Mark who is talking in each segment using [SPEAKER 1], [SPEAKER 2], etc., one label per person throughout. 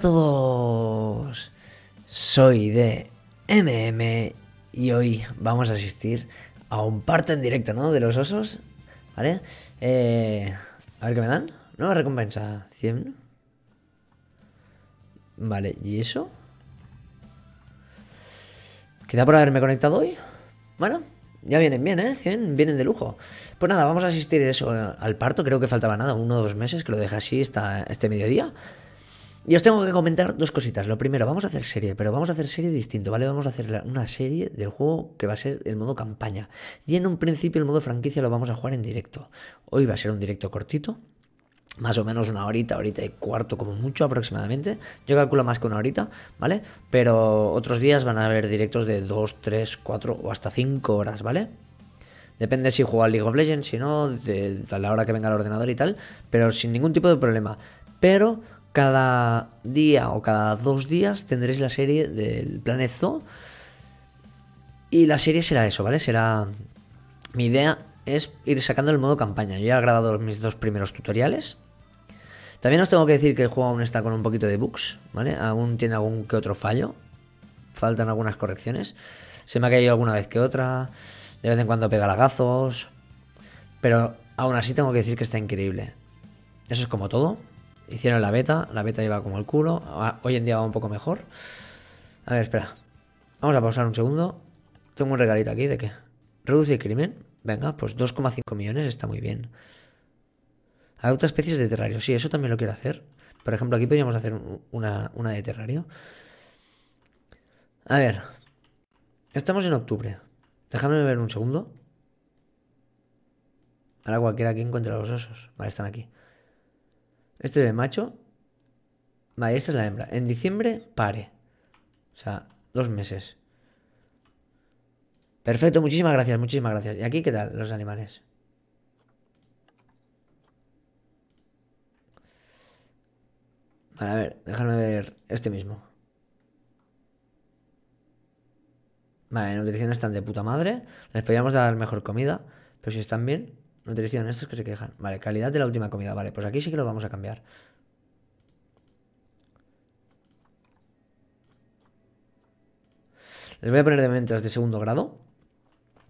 [SPEAKER 1] todos, soy de MM y hoy vamos a asistir a un parto en directo, ¿no? De los osos, ¿vale? Eh, a ver qué me dan. Nueva recompensa, 100. Vale, ¿y eso? Queda por haberme conectado hoy. Bueno, ya vienen bien, ¿eh? 100, vienen de lujo. Pues nada, vamos a asistir eso eh, al parto. Creo que faltaba nada, uno o dos meses, que lo deja así hasta este mediodía. Y os tengo que comentar dos cositas. Lo primero, vamos a hacer serie, pero vamos a hacer serie distinto, ¿vale? Vamos a hacer una serie del juego que va a ser el modo campaña. Y en un principio el modo franquicia lo vamos a jugar en directo. Hoy va a ser un directo cortito, más o menos una horita, horita y cuarto como mucho aproximadamente. Yo calculo más que una horita, ¿vale? Pero otros días van a haber directos de 2, 3, 4 o hasta 5 horas, ¿vale? Depende si juega League of Legends, si no, a la hora que venga el ordenador y tal, pero sin ningún tipo de problema. Pero cada día o cada dos días tendréis la serie del Planet Y la serie será eso, ¿vale? Será. Mi idea es ir sacando el modo campaña. Yo ya he grabado mis dos primeros tutoriales. También os tengo que decir que el juego aún está con un poquito de bugs, ¿vale? Aún tiene algún que otro fallo. Faltan algunas correcciones. Se me ha caído alguna vez que otra. De vez en cuando pega lagazos. Pero aún así tengo que decir que está increíble. Eso es como todo. Hicieron la beta, la beta iba como el culo. Hoy en día va un poco mejor. A ver, espera. Vamos a pausar un segundo. Tengo un regalito aquí de qué. Reduce el crimen. Venga, pues 2,5 millones está muy bien. Hay otras especies de terrario. Sí, eso también lo quiero hacer. Por ejemplo, aquí podríamos hacer una, una de terrario. A ver. Estamos en octubre. Déjame ver un segundo. Ahora cualquiera que encuentre los osos. Vale, están aquí. Este es el macho. Vale, esta es la hembra. En diciembre pare. O sea, dos meses. Perfecto, muchísimas gracias, muchísimas gracias. ¿Y aquí qué tal los animales? Vale, a ver, déjame ver este mismo. Vale, nutrición están de puta madre. Les podríamos dar mejor comida, pero si están bien. Nutrición, estos que se quejan. Vale, calidad de la última comida. Vale, pues aquí sí que lo vamos a cambiar. Les voy a poner de ventas de segundo grado.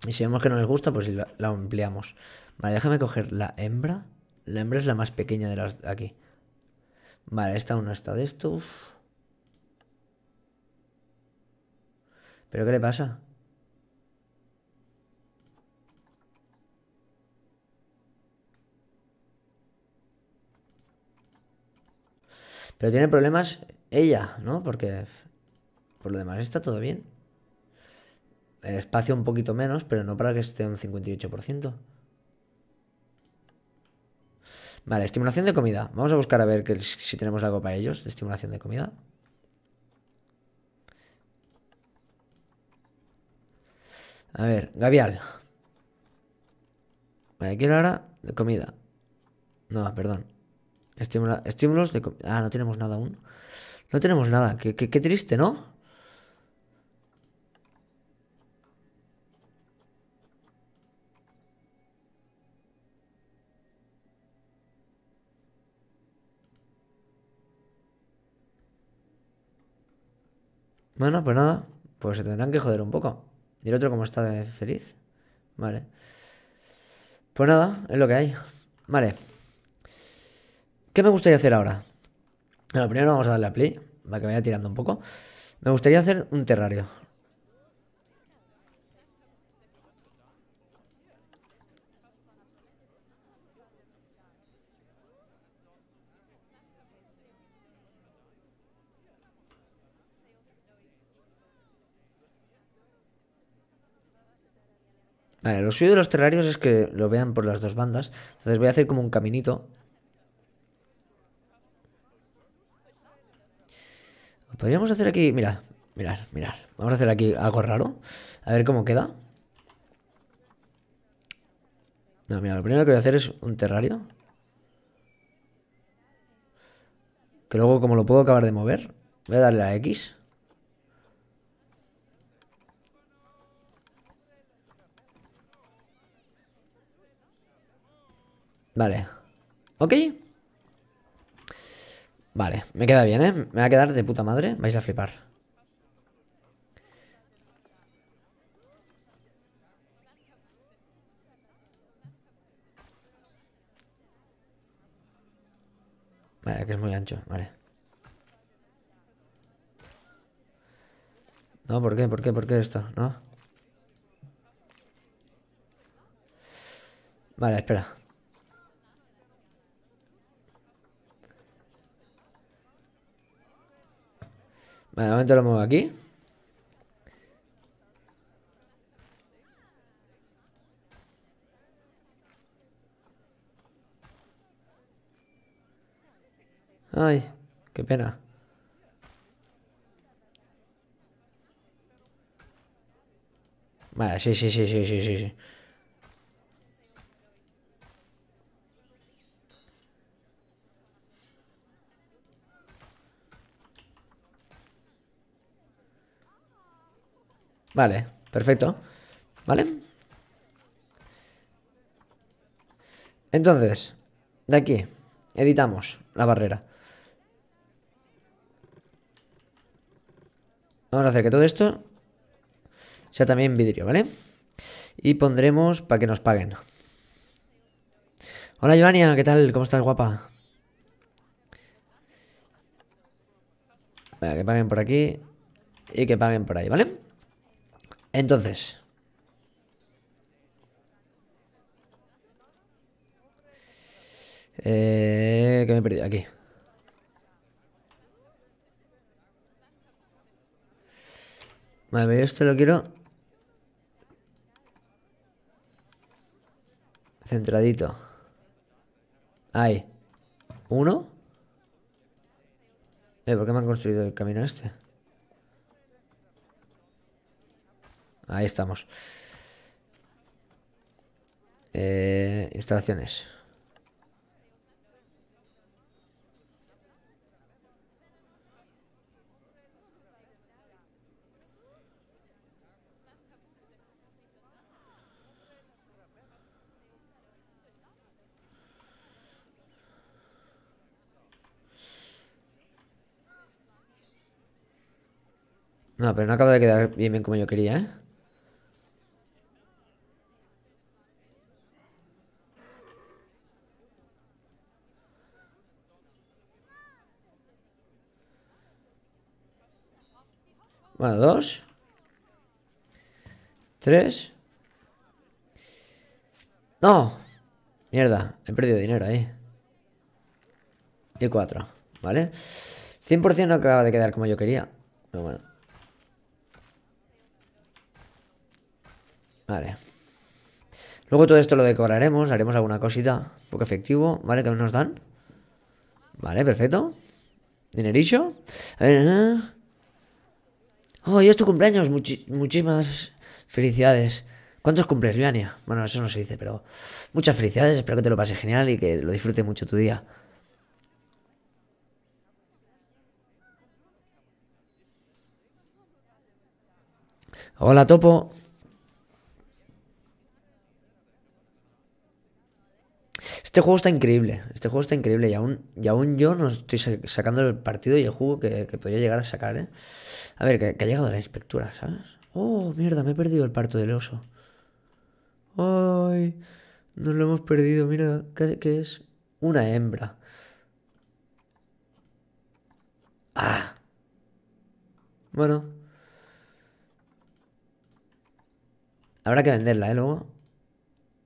[SPEAKER 1] Y si vemos que no les gusta, pues la, la, ampliamos. Vale, déjame coger la hembra. La hembra es la más pequeña de las aquí. Vale, esta una está de estos. ¿Pero qué le pasa? Pero tiene problemas ella, ¿no? Porque por lo demás está todo bien. El espacio un poquito menos, pero no para que esté un 58%. Vale, estimulación de comida. Vamos a buscar a ver que, si tenemos algo para ellos de estimulación de comida. A ver, Gavial. Vale, quiero ahora de comida. No, perdón estímulos de... Ah, no tenemos nada aún. No tenemos nada. Qué, qué, triste, ¿no? Bueno, pues nada. Pues se tendrán que joder un poco. ¿Y el otro como está de feliz? Vale. Pues nada, es lo que hay. Vale. ¿Qué me gustaría hacer ahora? Bueno, primero vamos a darle a play, para que vaya tirando un poco. Me gustaría hacer un terrario. Vale, lo suyo de los terrarios es que lo vean por las dos bandas. Entonces voy a hacer como un caminito Podríamos hacer aquí, mirad, mirad, mirad. Vamos a hacer aquí algo raro. A ver cómo queda. No, mira, lo primero que voy a hacer es un terrario. Que luego, como lo puedo acabar de mover, voy a darle a X. Vale. ¿Ok? Vale, me queda bien, ¿eh? Me va a quedar de puta madre. Vais a flipar. Vale, que es muy ancho, vale. No, ¿por qué? ¿Por qué? ¿Por qué esto? ¿No? Vale, espera. Vale, de lo muevo aquí. Ay, qué pena. Vale, sí, sí, sí, sí, sí, sí. Vale, perfecto. ¿Vale? Entonces, de aquí, editamos la barrera. Vamos a hacer que todo esto sea también vidrio, ¿vale? Y pondremos para que nos paguen. Hola, Joania, ¿qué tal? ¿Cómo estás, guapa? Venga, que paguen por aquí y que paguen por ahí, ¿vale? Entonces. Eh, que me he perdido aquí. Vale, esto lo quiero Centradito. Ahí. ¿Uno? Eh, ¿por qué me han construido el camino este? Ahí estamos. Eh, instalaciones. No, pero no acaba de quedar bien, bien como yo quería, ¿eh? Bueno, dos. Tres. ¡No! Mierda, he perdido dinero ahí. Y cuatro, ¿vale? 100% no acaba de quedar como yo quería. Pero bueno. Vale. Luego todo esto lo decoraremos, haremos alguna cosita. Poco efectivo, ¿vale? Que nos dan. Vale, perfecto. dinericho A ver, hoy oh, es tu cumpleaños, muchísimas felicidades. ¿Cuántos cumples, Liania? Bueno, eso no se dice, pero muchas felicidades, espero que te lo pases genial y que lo disfrutes mucho tu día. Hola, Topo. Este juego está increíble, este juego está increíble y aún, y aún yo no estoy sacando el partido y el juego que, podría llegar a sacar, ¿eh? A ver, que, ha llegado la inspectura, ¿sabes? Oh, mierda, me he perdido el parto del oso. Ay, nos lo hemos perdido, mira, que es? Una hembra. Ah. Bueno. Habrá que venderla, ¿eh? Luego.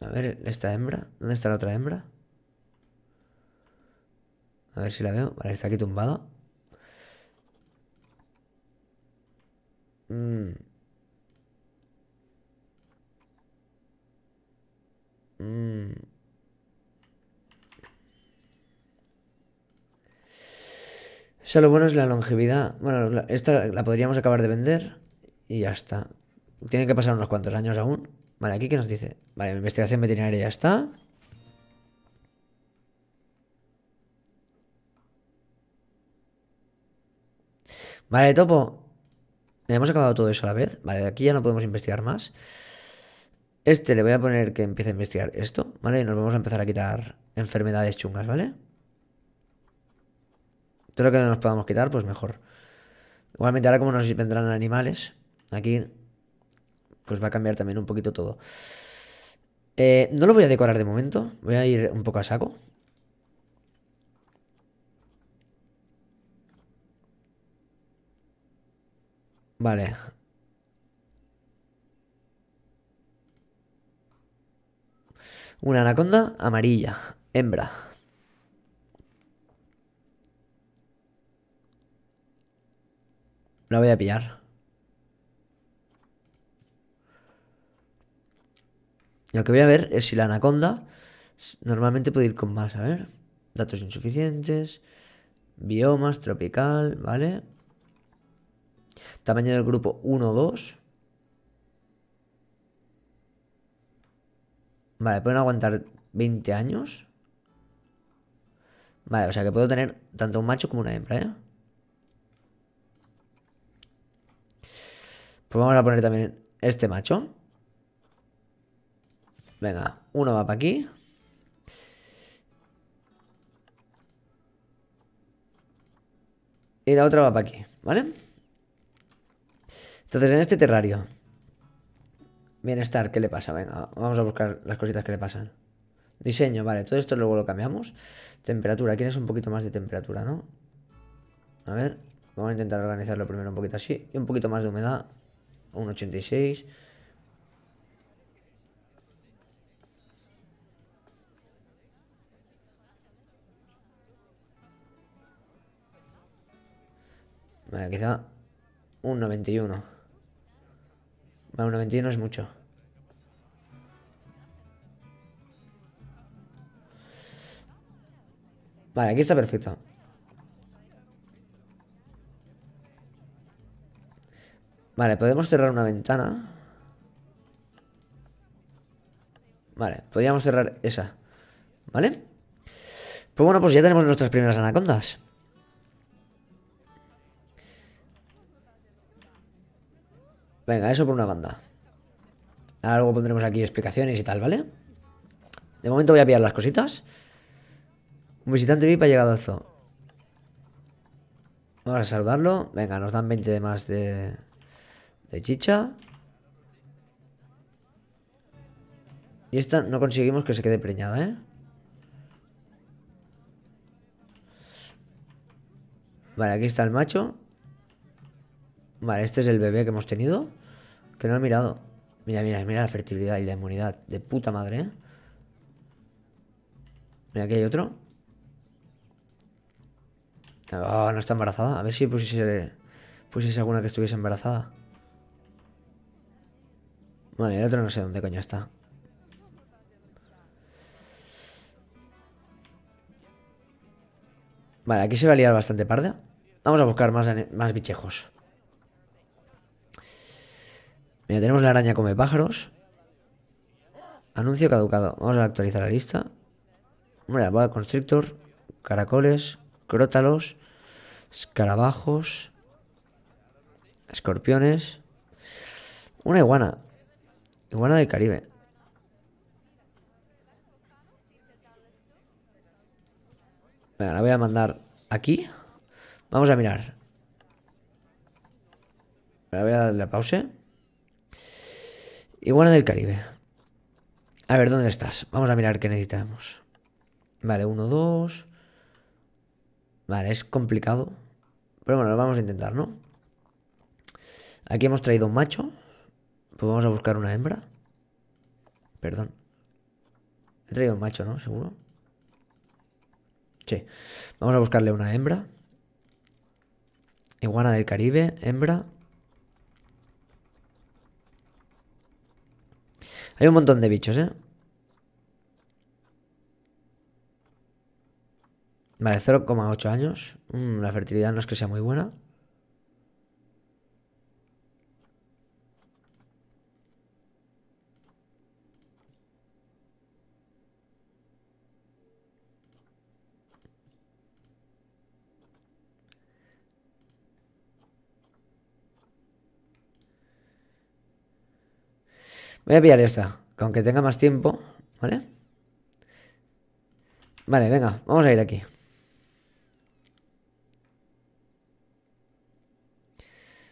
[SPEAKER 1] A ver, esta hembra. ¿Dónde está la otra hembra? A ver si la veo. Vale, está aquí tumbada. Mmm. Mmm. O lo bueno es la longevidad. Bueno, esta la podríamos acabar de vender y ya está. Tiene que pasar unos cuantos años aún. Vale, aquí que nos dice. Vale, investigación veterinaria ya está. Vale, topo. Hemos acabado todo eso a la vez. Vale, aquí ya no podemos investigar más. Este le voy a poner que empiece a investigar esto, ¿vale? Y nos vamos a empezar a quitar enfermedades chungas, ¿vale? Todo lo que no nos podamos quitar, pues mejor. Igualmente ahora como nos vendrán animales, aquí pues va a cambiar también un poquito todo. Eh, no lo voy a decorar de momento, voy a ir un poco a saco, Vale. Una anaconda amarilla, hembra. La voy a pillar. Lo que voy a ver es si la anaconda normalmente puede ir con más. A ver, datos insuficientes, biomas, tropical, ¿vale? Tamaño del grupo 1, 2. Vale, pueden aguantar 20 años. Vale, o sea que puedo tener tanto un macho como una hembra, ¿eh? Pues vamos a poner también este macho. Venga, uno va para aquí. Y la otra va para aquí, ¿vale? Entonces, en este terrario. Bienestar, ¿qué le pasa? Venga, vamos a buscar las cositas que le pasan. Diseño, vale, todo esto luego lo cambiamos. Temperatura, quieres un poquito más de temperatura, ¿no? A ver, vamos a intentar organizarlo primero un poquito así. Y un poquito más de humedad. Un 86 Vale, quizá un 91 una no es mucho. Vale, aquí está perfecto. Vale, podemos cerrar una ventana. Vale, podríamos cerrar esa. ¿Vale? Pues bueno, pues ya tenemos nuestras primeras anacondas. Venga, eso por una banda. Algo pondremos aquí explicaciones y tal, ¿vale? De momento voy a pillar las cositas. Un visitante VIP ha llegado al zoo. Vamos a saludarlo. Venga, nos dan 20 de más de, de chicha. Y esta no conseguimos que se quede preñada, ¿eh? Vale, aquí está el macho. Vale, este es el bebé que hemos tenido. Que no ha mirado. Mira, mira, mira la fertilidad y la inmunidad. De puta madre, ¿eh? Mira, aquí hay otro. Ah, no está embarazada. A ver si pusiese, pusiese alguna que estuviese embarazada. Vale, el otro no sé dónde coño está. Vale, aquí se va a liar bastante parda. Vamos a buscar más, más bichejos. Mira, tenemos la araña come pájaros. Anuncio caducado. Vamos a actualizar la lista. Mira, boa constrictor, caracoles, crótalos, escarabajos, escorpiones. Una iguana. Iguana del Caribe. Venga, la voy a mandar aquí. Vamos a mirar. voy a darle la pausa. Iguana del Caribe. A ver, ¿dónde estás? Vamos a mirar qué necesitamos. Vale, uno, dos. Vale, es complicado. Pero bueno, lo vamos a intentar, ¿no? Aquí hemos traído un macho. Pues vamos a buscar una hembra. Perdón. He traído un macho, ¿no? Seguro. Sí. Vamos a buscarle una hembra. Iguana del Caribe, hembra. Hay un montón de bichos, ¿eh? Vale, 0,8 años. Mm, la fertilidad no es que sea muy buena. Voy a pillar esta, que aunque tenga más tiempo, ¿vale? Vale, venga, vamos a ir aquí.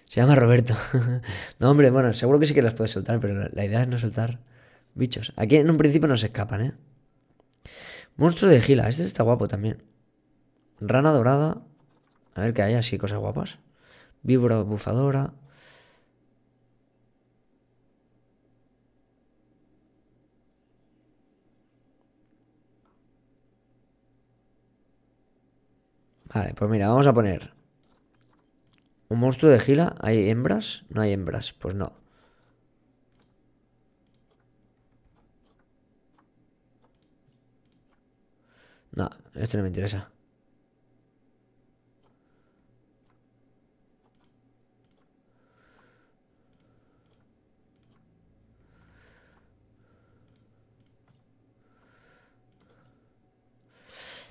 [SPEAKER 1] Se llama Roberto. no, hombre, bueno, seguro que sí que las puedes soltar, pero la idea es no soltar bichos. Aquí en un principio no se escapan, ¿eh? Monstruo de Gila, este está guapo también. Rana dorada. A ver que hay así, cosas guapas. Víbora bufadora. Vale, pues mira, vamos a poner ¿Un monstruo de gila? ¿Hay hembras? No hay hembras, pues no. No, esto no me interesa.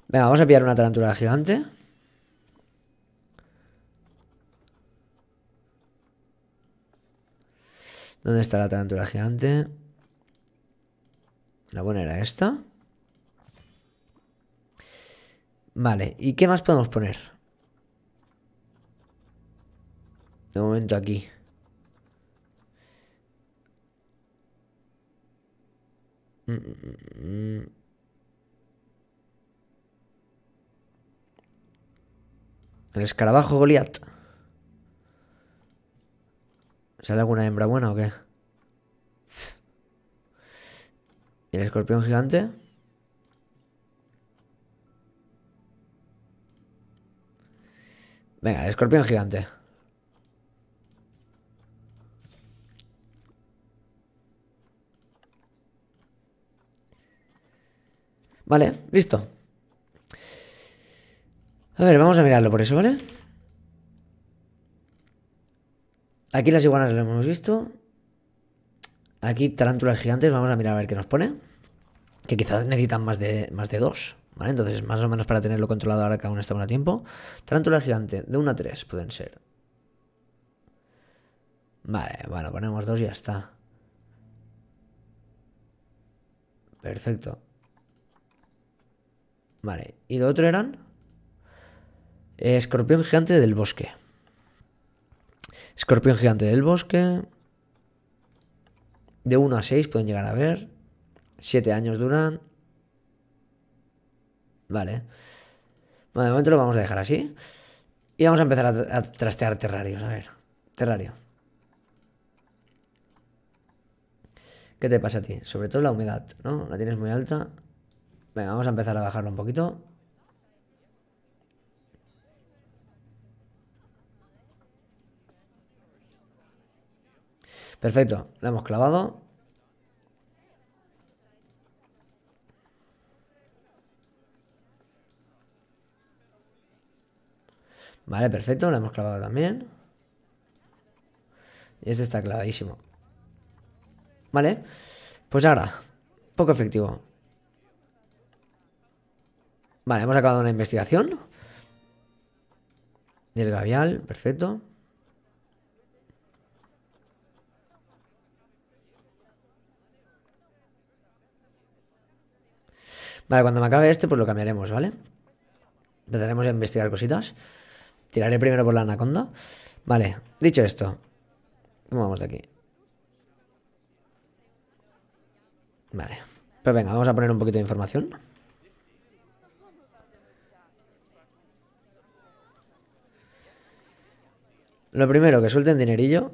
[SPEAKER 1] Venga, vamos a pillar una tarantula gigante. ¿Dónde está la tarantula gigante? La buena era esta. Vale, ¿y qué más podemos poner? De momento aquí. Mm, mm, mm, El escarabajo Goliath ¿Sale alguna hembra buena o qué? ¿Y el escorpión gigante? Venga, el escorpión gigante. Vale, listo. A ver, vamos a mirarlo por eso, ¿vale? Aquí las iguanas las hemos visto. Aquí tarántulas gigantes, vamos a mirar a ver qué nos pone. Que quizás necesitan más de, más de dos, ¿vale? Entonces, más o menos para tenerlo controlado ahora que aún estamos a tiempo. Tarántulas gigante, de una a 3 pueden ser. Vale, bueno, ponemos dos y ya está. Perfecto. Vale, ¿y lo otro eran? Eh, escorpión gigante del bosque. Escorpión gigante del bosque. De 1 a 6 pueden llegar a ver. 7 años duran. Vale. Bueno, de momento lo vamos a dejar así. Y vamos a empezar a, trastear terrarios. A ver. Terrario. ¿Qué te pasa a ti? Sobre todo la humedad, ¿no? La tienes muy alta. Venga, vamos a empezar a bajarlo un poquito. Perfecto, la hemos clavado. Vale, perfecto, la hemos clavado también. Y este está clavadísimo. Vale, pues ahora, poco efectivo. Vale, hemos acabado una investigación. Del gavial, perfecto. Vale, cuando me acabe este, pues lo cambiaremos, ¿vale? Empezaremos a investigar cositas. Tiraré primero por la anaconda. Vale, dicho esto. ¿Cómo vamos de aquí? Vale. Pues venga, vamos a poner un poquito de información. Lo primero, que suelten dinerillo.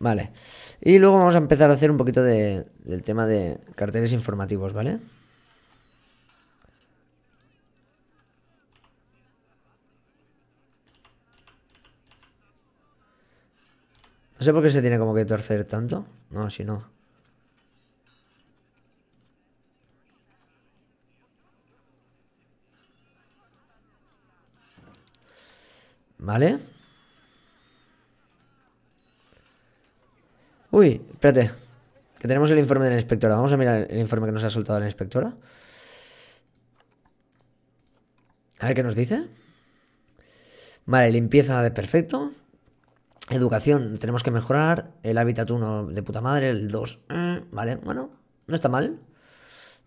[SPEAKER 1] Vale. Y luego vamos a empezar a hacer un poquito de, del tema de carteles informativos, ¿vale? No sé por qué se tiene como que torcer tanto. No, si no. ¿Vale? Uy, espérate. Que tenemos el informe de la inspectora. Vamos a mirar el informe que nos ha soltado la inspectora. A ver qué nos dice. Vale, limpieza de perfecto. Educación, tenemos que mejorar. El hábitat 1 de puta madre, el 2. Eh, vale, bueno, no está mal.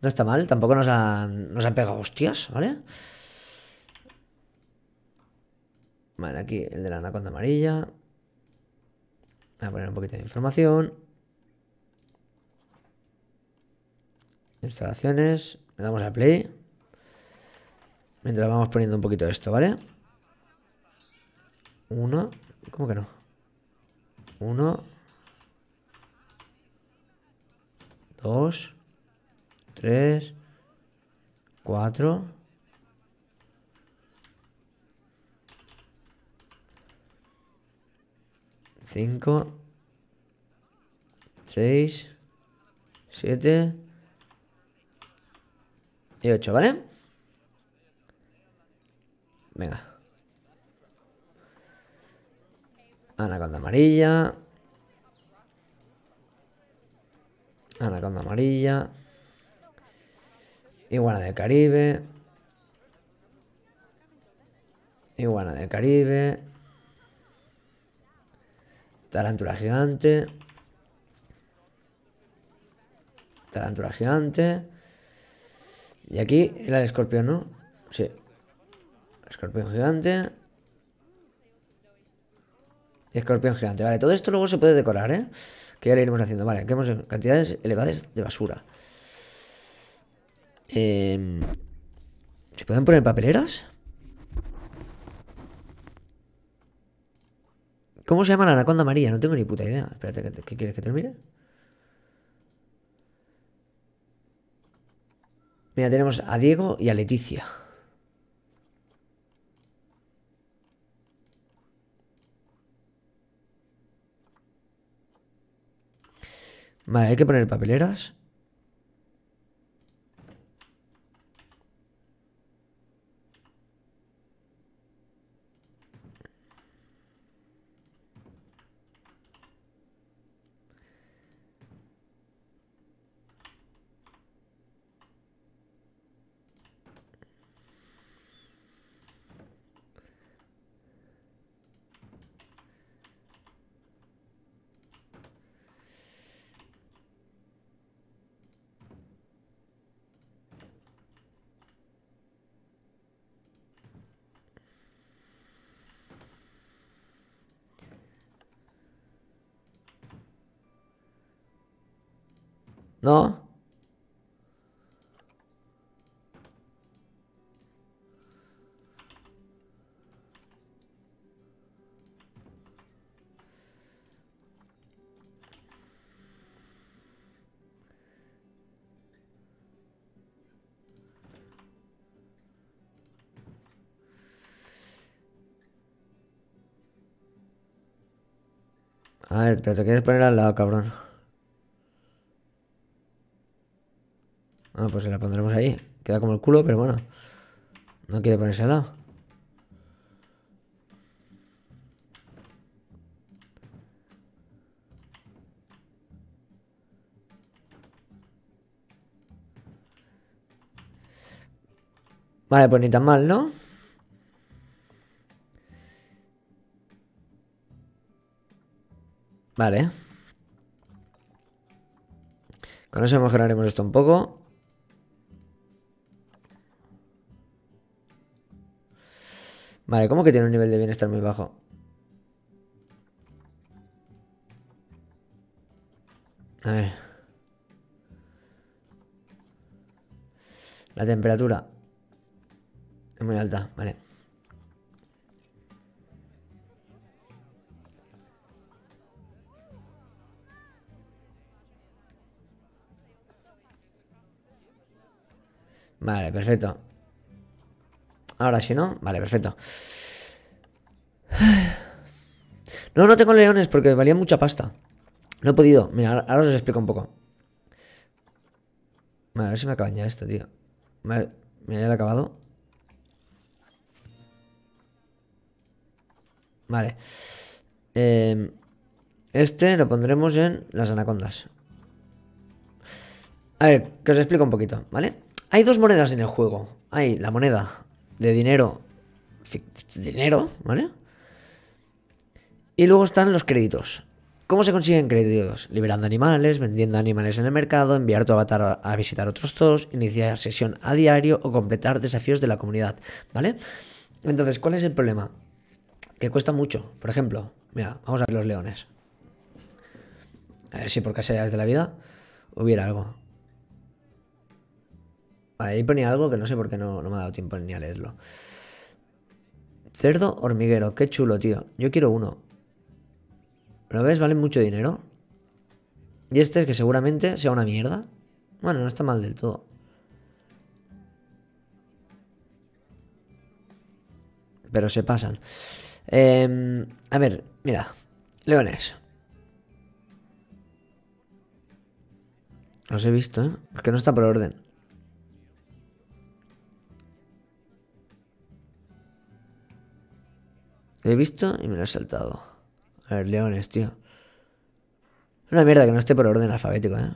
[SPEAKER 1] No está mal, tampoco nos han, nos han pegado hostias, ¿vale? Vale, aquí el de la anaconda amarilla a poner un poquito de información. Instalaciones. Le damos a play. Mientras vamos poniendo un poquito esto, ¿vale? Uno. ¿Cómo que no? Uno. Dos. Tres. Cuatro. 5, 6, 7 y 8, ¿vale? Venga. Anaconda amarilla. Anaconda amarilla. Iguana del Caribe. Iguana del Caribe. Tarántula gigante. Tarántula gigante. Y aquí era el escorpión, ¿no? Sí. Escorpión gigante. escorpión gigante. Vale, todo esto luego se puede decorar, ¿eh? Que ahora iremos haciendo. Vale, que hemos cantidades elevadas de basura. Em, ¿Se pueden poner papeleras? ¿Cómo se llama la anaconda María? No tengo ni puta idea. Espérate, ¿qué, qué quieres que termine? Mira, tenemos a Diego y a Leticia. Vale, hay que poner papeleras. A ver, pero te quieres poner al lado, cabrón. Ah, pues se la pondremos ahí. Queda como el culo, pero bueno. No quiere ponerse al lado. Vale, pues ni tan mal, ¿no? Vale. Con eso mejoraremos esto un poco. Vale, ¿cómo que tiene un nivel de bienestar muy bajo? A ver. La temperatura. Es muy alta, vale. Vale, perfecto. Ahora sí, ¿no? Vale, perfecto. No, no tengo leones porque valía mucha pasta. No he podido. Mira, ahora os explico un poco. Vale, a ver si me acaban ya esto, tío. Vale, mira, ya he acabado. Vale. Em, este lo pondremos en las anacondas. A ver, que os explico un poquito, ¿vale? Hay dos monedas en el juego. Hay la moneda de dinero. Dinero, ¿vale? Y luego están los créditos. ¿Cómo se consiguen créditos? Liberando animales, vendiendo animales en el mercado, enviar tu avatar a visitar otros todos, iniciar sesión a diario o completar desafíos de la comunidad, ¿vale? Entonces, ¿cuál es el problema? Que cuesta mucho. Por ejemplo, mira, vamos a ver los leones. A ver si por casualidades de la vida hubiera algo. Ahí ponía algo que no sé por qué no, me ha dado tiempo ni a leerlo. Cerdo hormiguero, qué chulo, tío. Yo quiero uno. ¿Lo ves? Vale mucho dinero. Y este que seguramente sea una mierda. Bueno, no está mal del todo. Pero se pasan. Em, a ver, mira. Leones. Los he visto, ¿eh? Porque que no está por orden. Lo he visto y me lo he saltado. A ver, leones, tío. una mierda que no esté por orden alfabético, ¿eh?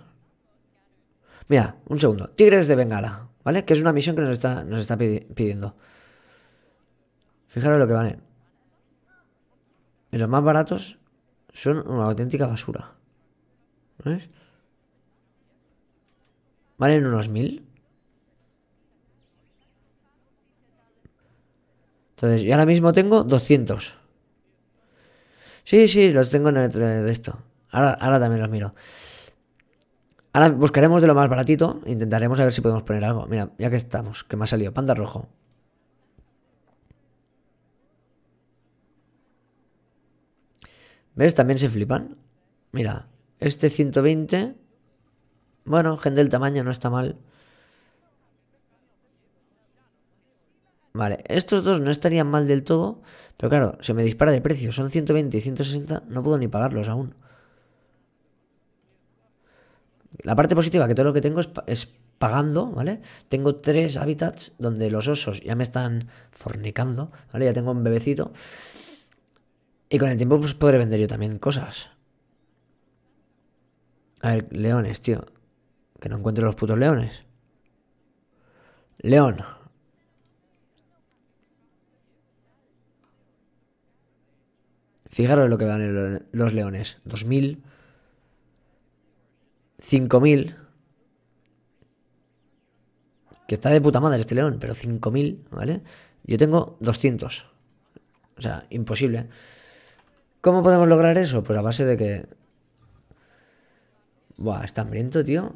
[SPEAKER 1] Mira, un segundo. Tigres de Bengala, ¿vale? Que es una misión que nos está, nos está pidiendo. Fijaros lo que valen. Y los más baratos son una auténtica basura. ¿Ves? Valen unos mil. Entonces, yo ahora mismo tengo 200. Sí, sí, los tengo en de esto. Ahora, ahora también los miro. Ahora buscaremos de lo más baratito. Intentaremos a ver si podemos poner algo. Mira, ya que estamos, que me ha salido panda rojo. ¿Ves? También se flipan. Mira, este 120. Bueno, gente del tamaño no está mal. Vale, estos dos no estarían mal del todo, pero claro, se me dispara de precio. Son 120 y 160, no puedo ni pagarlos aún. La parte positiva, que todo lo que tengo es, pagando, ¿vale? Tengo tres hábitats donde los osos ya me están fornicando, ¿vale? Ya tengo un bebecito. Y con el tiempo pues podré vender yo también cosas. A ver, leones, tío. Que no encuentre los putos leones. León. Fijaros lo que van los leones. 2.000. 5.000. Que está de puta madre este león, pero 5.000, ¿vale? Yo tengo 200. O sea, imposible. ¿Cómo podemos lograr eso? Pues a base de que... Buah, está hambriento, tío.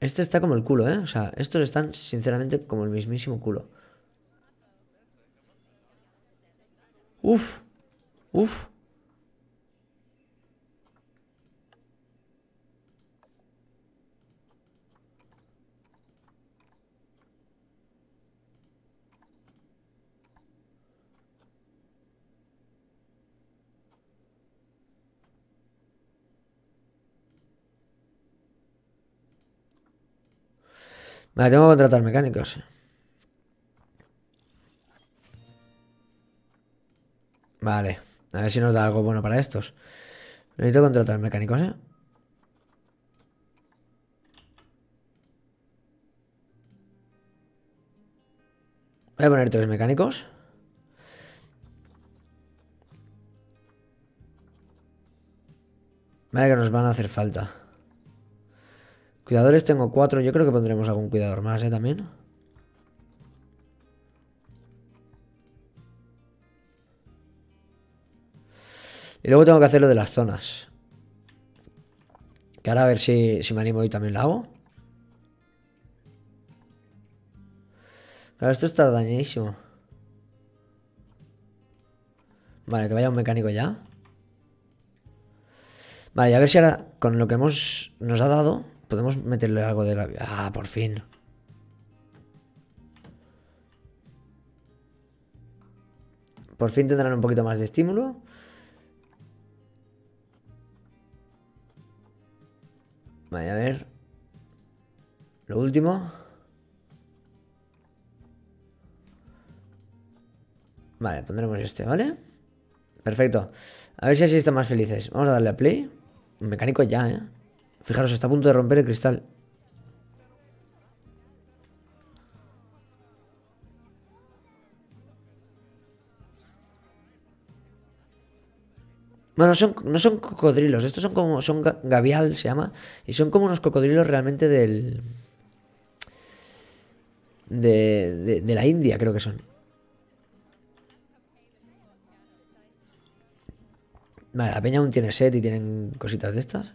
[SPEAKER 1] Este está como el culo, ¿eh? O sea, estos están sinceramente como el mismísimo culo. Uf, uf. Vale, tengo que contratar mecánicos. Vale, a ver si nos da algo bueno para estos. Necesito contratar mecánicos, ¿eh? Voy a poner tres mecánicos. Vale, que nos van a hacer falta. Cuidadores tengo cuatro. Yo creo que pondremos algún cuidador más, ¿eh? También. Y luego tengo que hacer lo de las zonas. Que ahora a ver si, si me animo y también lo hago. Claro, esto está dañadísimo. Vale, que vaya un mecánico ya. Vale, a ver si ahora con lo que hemos nos ha dado podemos meterle algo de la... Ah, por fin. Por fin tendrán un poquito más de estímulo. Vale, a ver. Lo último. Vale, pondremos este, ¿vale? Perfecto. A ver si así están más felices. Vamos a darle a play. mecánico ya, ¿eh? Fijaros, está a punto de romper el cristal. Bueno, son, no son cocodrilos, estos son como. Son gavial, se llama. Y son como unos cocodrilos realmente del. De, de, la India, creo que son. Vale, la peña aún tiene set y tienen cositas de estas.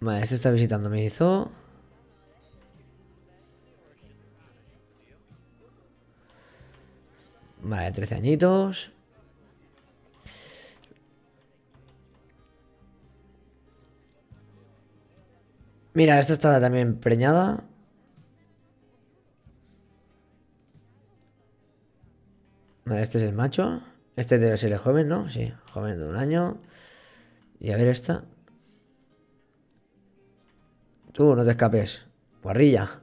[SPEAKER 1] Vale, este está visitando Me hizo... Vale, 13 añitos. Mira, esta está también preñada. Vale, este es el macho. Este debe ser el joven, ¿no? Sí, joven de un año. Y a ver esta. Tú, no te escapes. Guarrilla.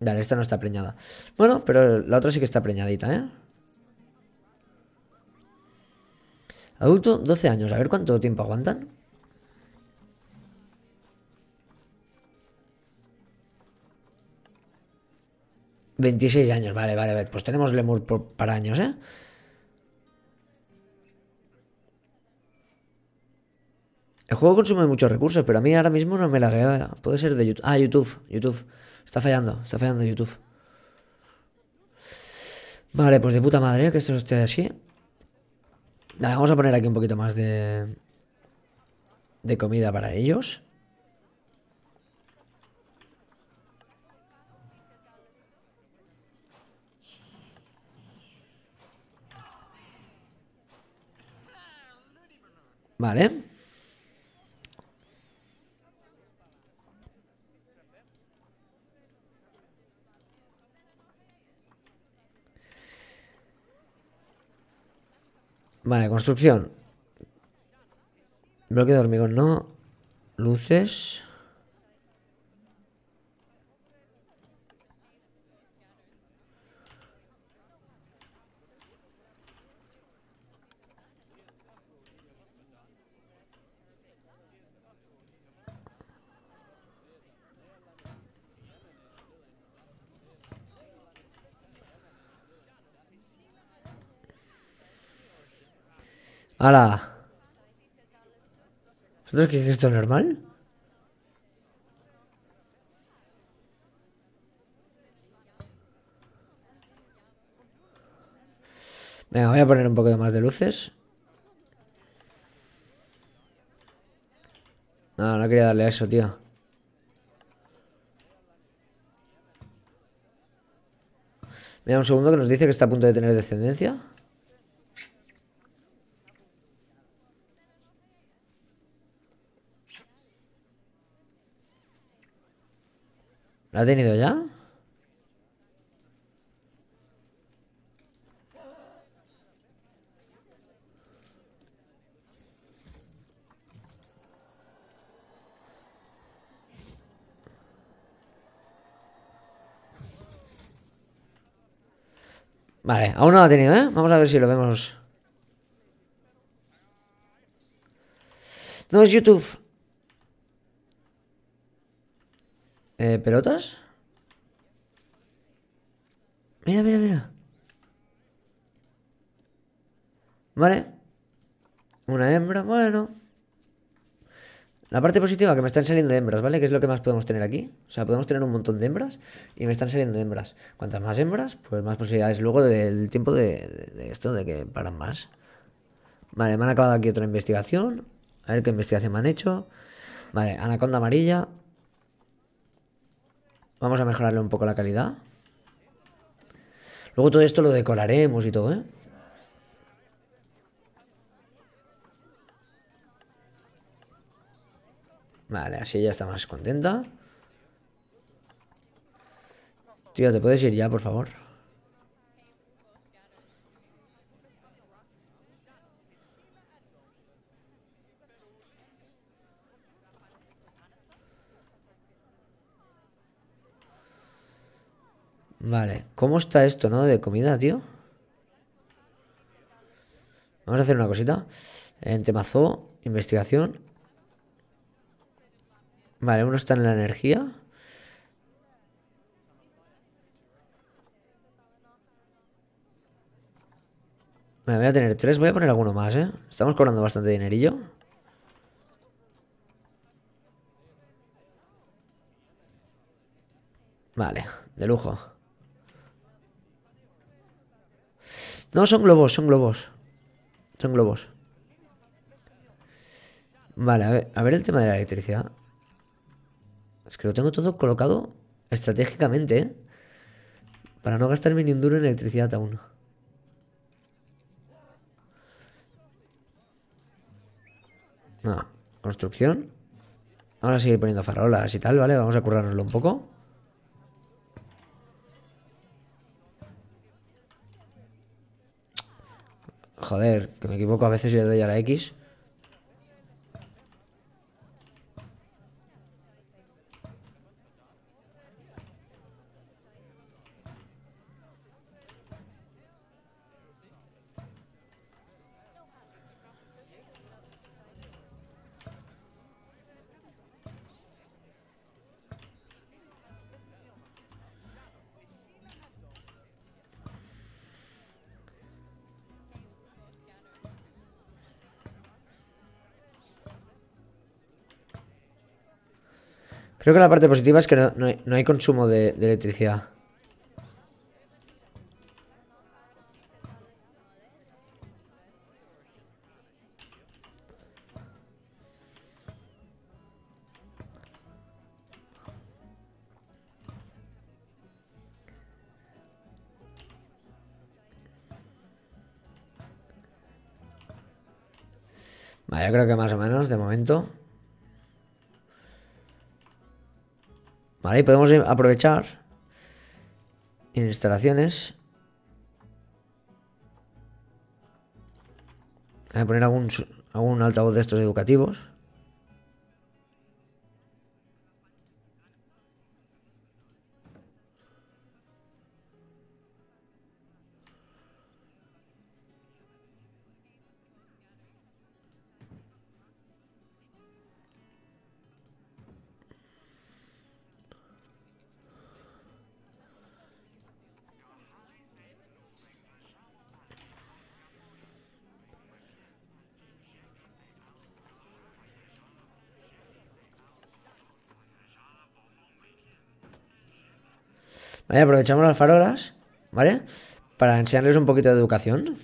[SPEAKER 1] Vale, esta no está preñada. Bueno, pero la otra sí que está preñadita, ¿eh? Adulto, 12 años. A ver cuánto tiempo aguantan. ...26 años, vale, vale, vale... ...pues tenemos Lemur para años, ¿eh? El juego consume muchos recursos... ...pero a mí ahora mismo no me la... ...puede ser de YouTube... ...ah, YouTube, YouTube... Está fallando, está fallando YouTube. Vale, pues de puta madre que esto esté así. Vale, vamos a poner aquí un poquito más de... De comida para ellos. Vale. Vale, construcción. Bloque de hormigón, no. Luces. ¡Hala! ¿Vosotros creéis que esto es normal? Venga, voy a poner un poco más de luces. No, no quería darle a eso, tío. Mira, un segundo que nos dice que está a punto de tener descendencia. ha tenido ya? Vale, aún no ha tenido, ¿eh? Vamos a ver si lo vemos. No es YouTube. Eh, ¿Pelotas? Mira, mira, mira. Vale. Una hembra, bueno. La parte positiva, que me están saliendo hembras, ¿vale? Que es lo que más podemos tener aquí. O sea, podemos tener un montón de hembras y me están saliendo hembras. Cuantas más hembras, pues más posibilidades luego del tiempo de, de esto, de que paran más. Vale, me han acabado aquí otra investigación. A ver qué investigación me han hecho. Vale, anaconda amarilla. Vamos a mejorarle un poco la calidad. Luego todo esto lo decoraremos y todo, ¿eh? Vale, así ya está más contenta. Tío, ¿te puedes ir ya, por favor? Vale, ¿cómo está esto, no? De comida, tío. Vamos a hacer una cosita. En temazo, investigación. Vale, uno está en la energía. Me voy a tener tres, voy a poner alguno más, ¿eh? Estamos cobrando bastante dinerillo. Vale, de lujo. No, son globos, son globos. Son globos. Vale, a ver, el tema de la electricidad. Es que lo tengo todo colocado estratégicamente, ¿eh? Para no gastar mi un duro en electricidad aún. No, construcción. Ahora seguir poniendo farolas y tal, ¿vale? Vamos a currárnoslo un poco. joder, que me equivoco a veces y le doy a la X. Creo que la parte positiva es que no, hay, consumo de, electricidad. Vale, yo creo que más o menos, de momento. podemos em, aprovechar instalaciones. a poner algún altavoz de estos educativos. Aprovechamos las farolas, ¿vale? Para enseñarles un poquito de educación.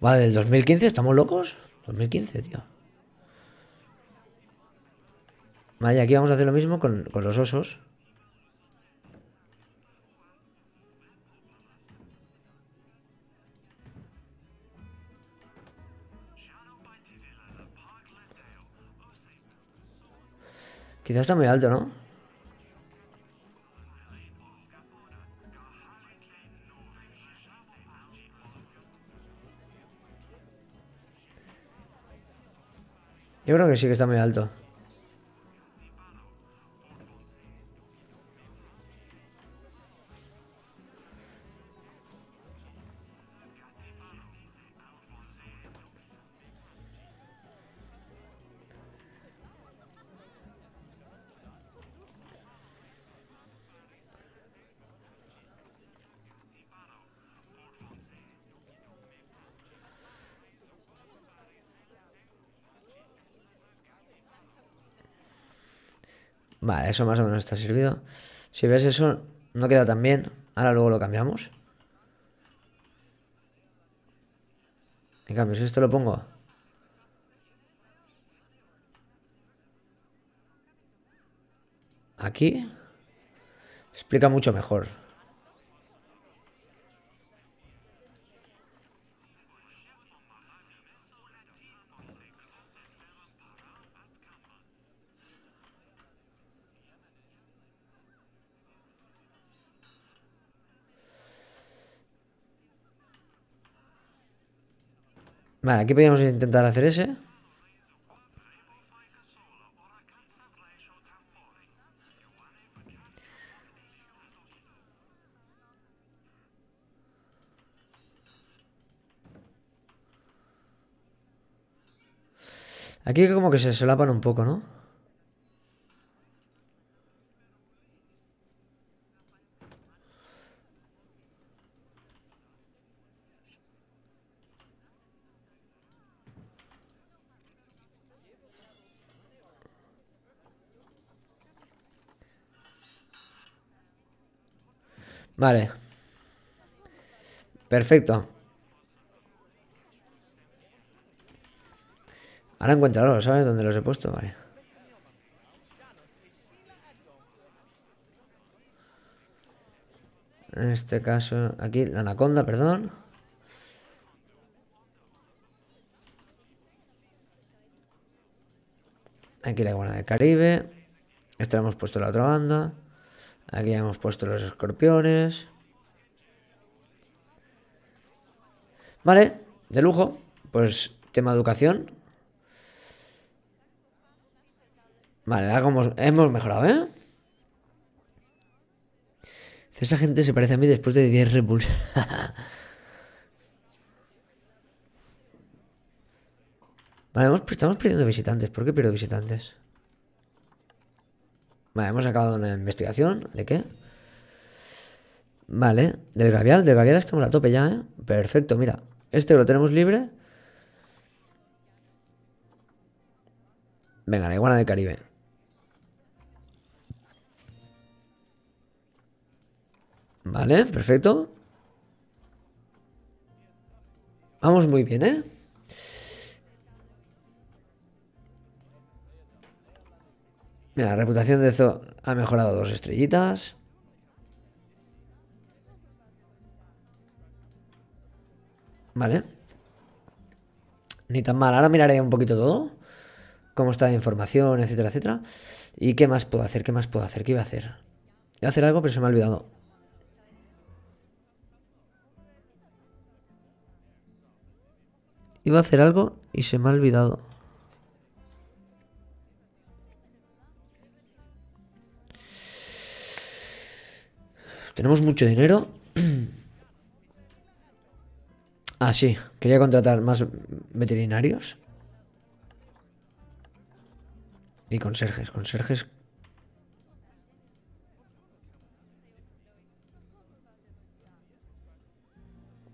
[SPEAKER 1] Vale, del 2015, ¿estamos locos? 2015, tío. Vale, aquí vamos a hacer lo mismo con, con los osos. Quizás está muy alto, ¿no? Yo creo que sí que está muy alto. Vale, eso más o menos está servido. Si ves eso, no queda tan bien. Ahora luego lo cambiamos. En cambio, si esto lo pongo... Aquí... Explica mucho mejor. Vale, aquí podríamos intentar hacer ese. Aquí como que se solapan un poco, ¿no? Vale. Perfecto. Ahora encuéntralo, ¿sabes dónde los he puesto? Vale. En este caso, aquí, la anaconda, perdón. Aquí la iguana del Caribe. Esta la hemos puesto en la otra banda. Aquí hemos puesto los escorpiones. Vale, de lujo. Pues tema educación. Vale, hemos, mejorado, ¿eh? Esa gente se parece a mí después de 10 repulsos vale, estamos perdiendo visitantes. ¿Por qué pierdo visitantes? Vale, hemos acabado una investigación. ¿De qué? Vale, del gavial, del gavial estamos a tope ya, ¿eh? Perfecto, mira. Este lo tenemos libre. Venga, la iguana del Caribe. Vale, perfecto. Vamos muy bien, ¿eh? la reputación de Zo ha mejorado dos estrellitas. Vale. Ni tan mal. Ahora miraré un poquito todo. Cómo está la información, etcétera, etcétera. ¿Y qué más puedo hacer? ¿Qué más puedo hacer? ¿Qué iba a hacer? Iba a hacer algo, pero se me ha olvidado. Iba a hacer algo y se me ha olvidado. Tenemos mucho dinero. Ah, sí. Quería contratar más veterinarios. Y conserjes. Conserjes.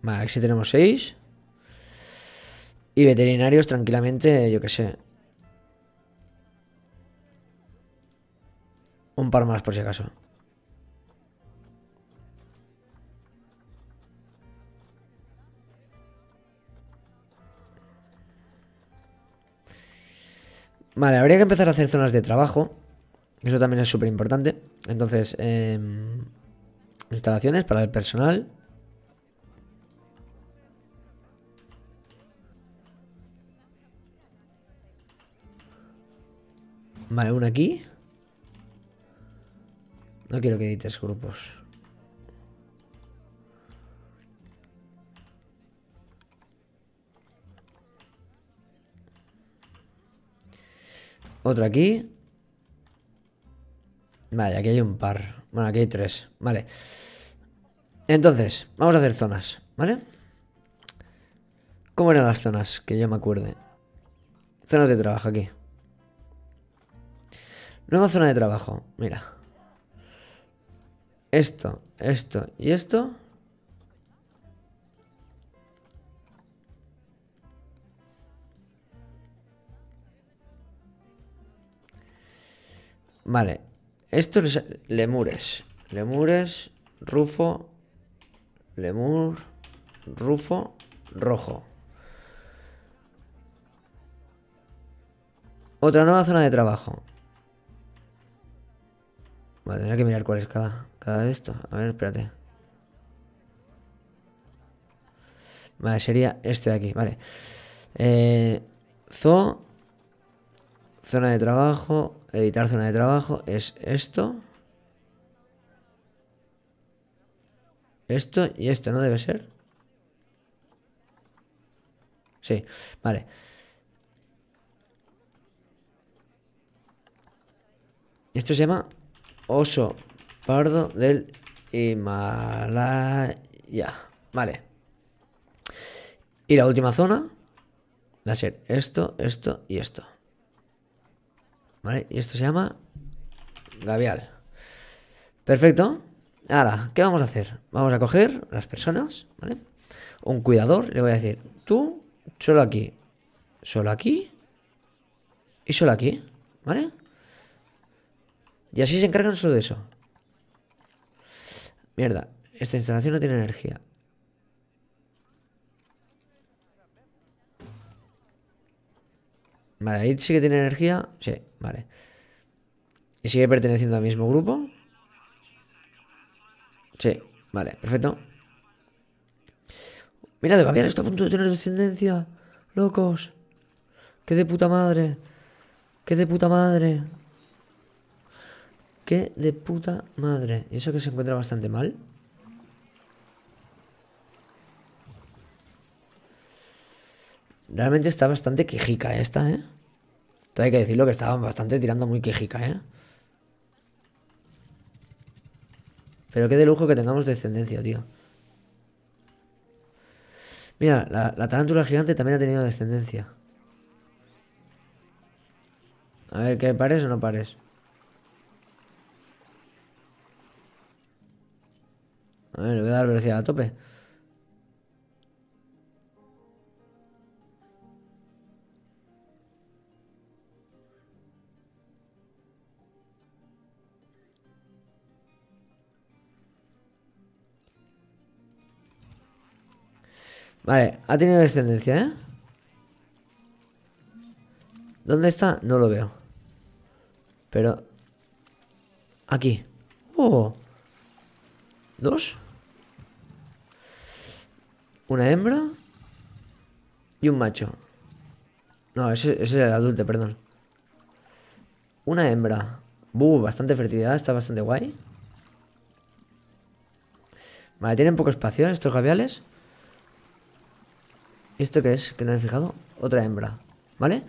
[SPEAKER 1] Vale, aquí sí tenemos seis. Y veterinarios tranquilamente, yo qué sé. Un par más por si acaso. Vale, habría que empezar a hacer zonas de trabajo. Eso también es súper importante. Entonces, eh, instalaciones para el personal. Vale, una aquí. No quiero que edites grupos. Otro aquí. Vale, aquí hay un par. Bueno, aquí hay tres. Vale. Entonces, vamos a hacer zonas, ¿vale? ¿Cómo eran las zonas? Que yo me acuerde. Zonas de trabajo aquí. Nueva zona de trabajo, mira. Esto, esto y esto. Vale. Esto es lemures. Lemures, rufo, lemur, rufo, rojo. Otra nueva zona de trabajo. Vale, tener que mirar cuál es cada, cada de esto. A ver, espérate. Vale, sería este de aquí, vale. Eh, zoo, zona de trabajo, editar zona de trabajo es esto. Esto y esto, ¿no debe ser? Sí, vale. Esto se llama oso pardo del Himalaya. Vale. Y la última zona va a ser esto, esto y esto. ¿Vale? Y esto se llama gavial. Perfecto. Ahora, ¿qué vamos a hacer? Vamos a coger las personas, ¿vale? Un cuidador, le voy a decir, tú, solo aquí, solo aquí y solo aquí, ¿vale? Y así se encargan solo de eso. Mierda, esta instalación no tiene energía. Vale, ahí sí que tiene energía. Sí, vale. ¿Y sigue perteneciendo al mismo grupo? Sí, vale, perfecto. Mira, de cambiar está a punto de tener descendencia. Locos. Qué de puta madre. Qué de puta madre. Qué de puta madre. Y eso que se encuentra bastante mal. Realmente está bastante quejica esta, ¿eh? Entonces hay que decirlo que estaba bastante tirando muy quejica, ¿eh? Pero qué de lujo que tengamos descendencia, tío. Mira, la, la tarántula gigante también ha tenido descendencia. A ver, ¿qué pares o no pares? A ver, le voy a dar velocidad a tope. Vale, ha tenido descendencia, ¿eh? ¿Dónde está? No lo veo. Pero... Aquí. Oh. Dos. Una hembra. Y un macho. No, ese, ese el adulto, perdón. Una hembra. bastante fertilidad, está bastante guay. Vale, tienen poco espacio ¿eh? estos gaviales esto qué es? Que no fijado. Otra hembra, ¿vale?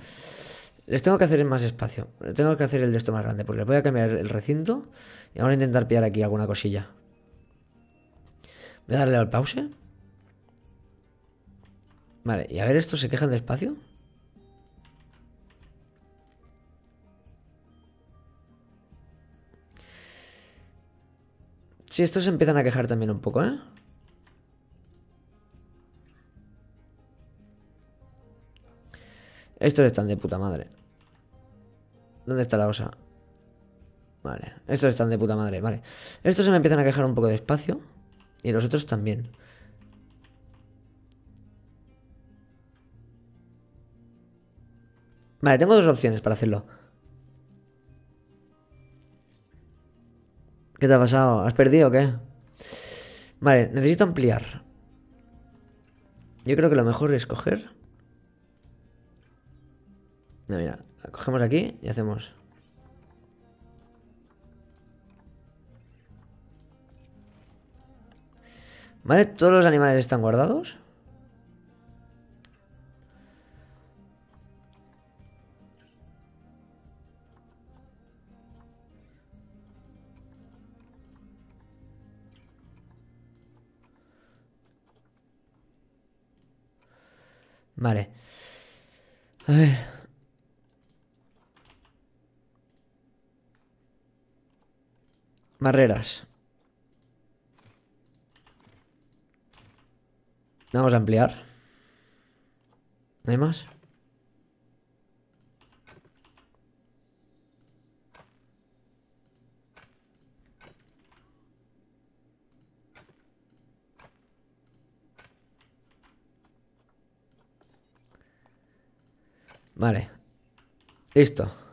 [SPEAKER 1] Les tengo que hacer más espacio. tengo que hacer el de esto más grande. Porque les voy a cambiar el recinto. Y vamos a intentar pillar aquí alguna cosilla. Voy a darle al pause. Vale, y a ver, ¿estos se quejan de espacio? Sí, estos se empiezan a quejar también un poco, ¿eh? Estos están de puta madre. ¿Dónde está la cosa? Vale, estos están de puta madre, vale. Estos se me empiezan a quejar un poco de espacio. Y los otros también. Vale, tengo dos opciones para hacerlo. ¿Qué te ha pasado? ¿Has perdido o qué? Vale, necesito ampliar. Yo creo que lo mejor es coger no, mira, cogemos aquí y hacemos. Vale, todos los animales están guardados. Vale. A ver. Barreras. Vamos a ampliar. ¿No hay más? Vale. Listo.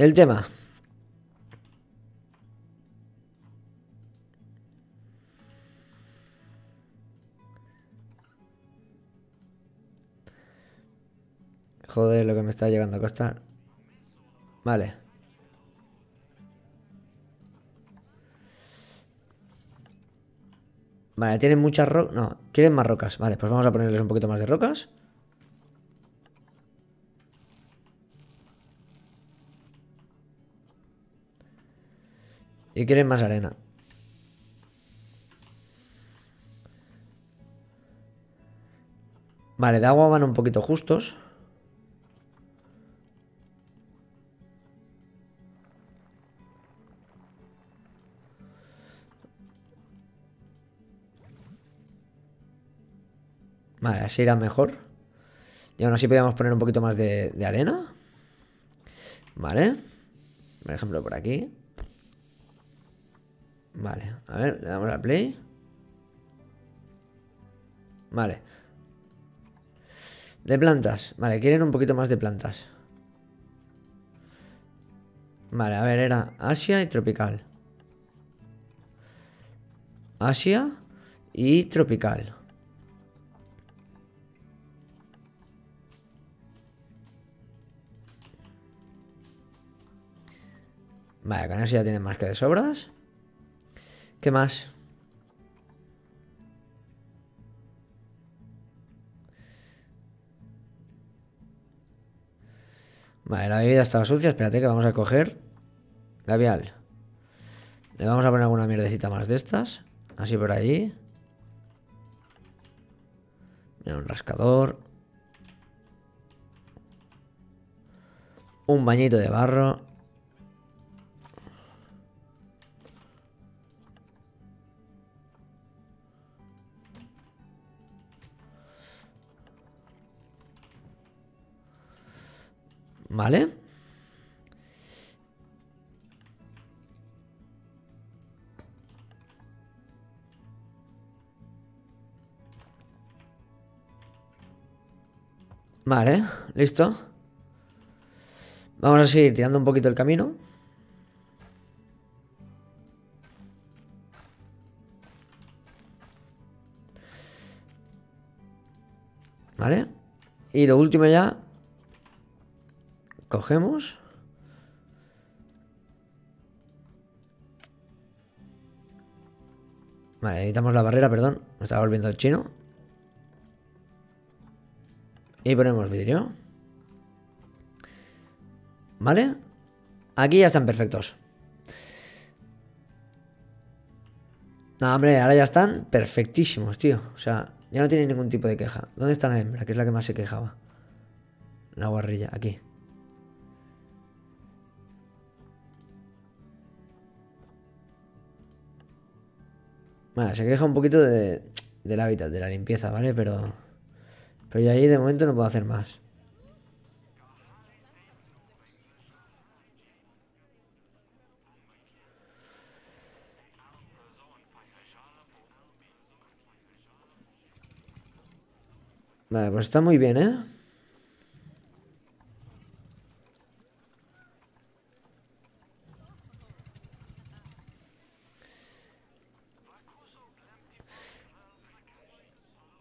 [SPEAKER 1] El tema. Joder, lo que me está llegando a costar. Vale. Vale, tienen muchas rocas. No, quieren más rocas. Vale, pues vamos a ponerles un poquito más de rocas. quieren más arena. Vale, de agua van un poquito justos. Vale, así irá mejor. Y aún así podríamos poner un poquito más de arena. Vale. Por ejemplo, por aquí. Vale, a ver, le damos la play. Vale. De plantas. Vale, quieren un poquito más de plantas. Vale, a ver, era Asia y tropical. Asia y tropical. Vale, con eso ya tienen más que de sobras. ¿Qué más? Vale, la bebida estaba sucia. Espérate que vamos a coger Gavial Le vamos a poner alguna mierdecita más de estas. Así por allí. un rascador. Un bañito de barro. ¿Vale? Vale, listo. Vamos a seguir tirando un poquito el camino. ¿Vale? Y lo último ya Cogemos. Vale, editamos la barrera, perdón. Me estaba volviendo el chino. Y ponemos vidrio. ¿Vale? Aquí ya están perfectos. No, hombre, ahora ya están perfectísimos, tío. O sea, ya no tiene ningún tipo de queja. ¿Dónde está la hembra? Que es la que más se quejaba. La guarrilla, aquí. se queja un poquito de, del hábitat, de la limpieza, ¿vale? Pero, pero yo ahí de momento no puedo hacer más. Vale, pues está muy bien, ¿eh?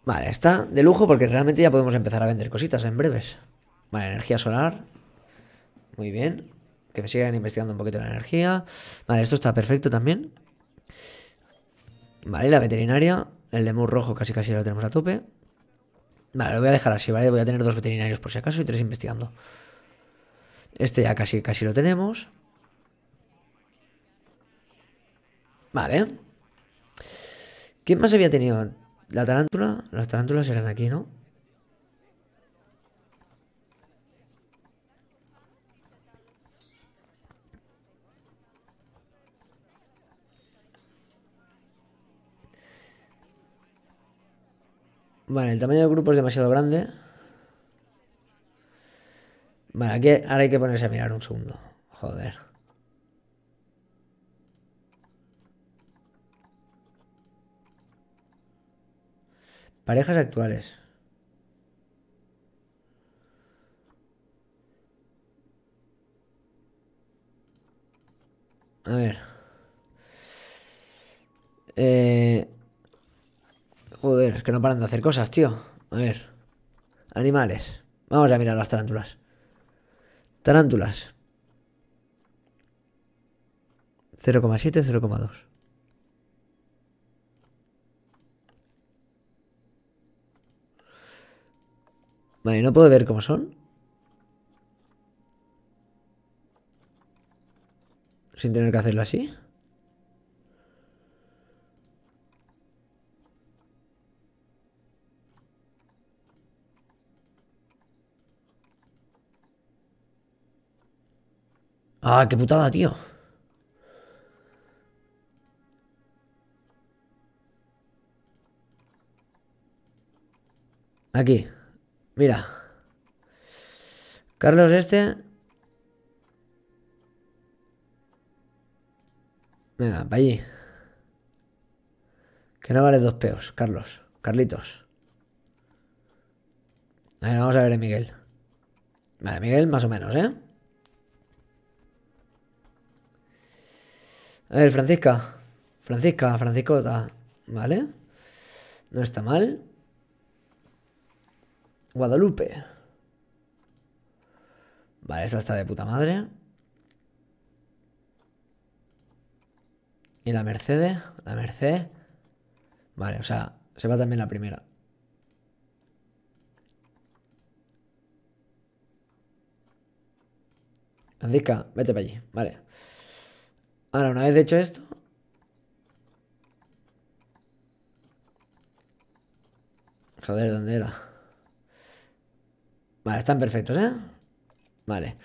[SPEAKER 1] Vale, está de lujo porque realmente ya podemos empezar a vender cositas en breves. Vale, energía solar. Muy bien. Que me sigan investigando un poquito la energía. Vale, esto está perfecto también. Vale, la veterinaria. El lemur rojo casi casi lo tenemos a tope. Vale, lo voy a dejar así, ¿vale? Voy a tener dos veterinarios por si acaso y tres investigando. Este ya casi, casi lo tenemos. Vale. ¿Quién más había tenido? La tarántula, las tarántulas serán aquí, ¿no? Vale, el tamaño del grupo es demasiado grande. Vale, aquí ahora hay que ponerse a mirar un segundo. Joder. Parejas actuales. A ver. Eh, joder, es que no paran de hacer cosas, tío. A ver. Animales. Vamos a mirar las tarántulas. Tarántulas. 0,7, 0,2. no puedo ver cómo son. Sin tener que hacerlo así. Ah, qué putada, tío. Aquí. Mira. Carlos este. Venga, para allí. Que no vale dos peos, Carlos. Carlitos. A ver, vamos a ver a Miguel. Vale, Miguel más o menos, ¿eh? A ver, Francisca. Francisca, Franciscota. Vale. No está mal. Guadalupe. Vale, esa está de puta madre. ¿Y la Mercedes? La Mercedes, Vale, o sea, se va también la primera. Andica, vete para allí. Vale. Ahora, una vez hecho esto... Joder, ¿dónde era? Vale, están perfectos, ¿eh? Vale.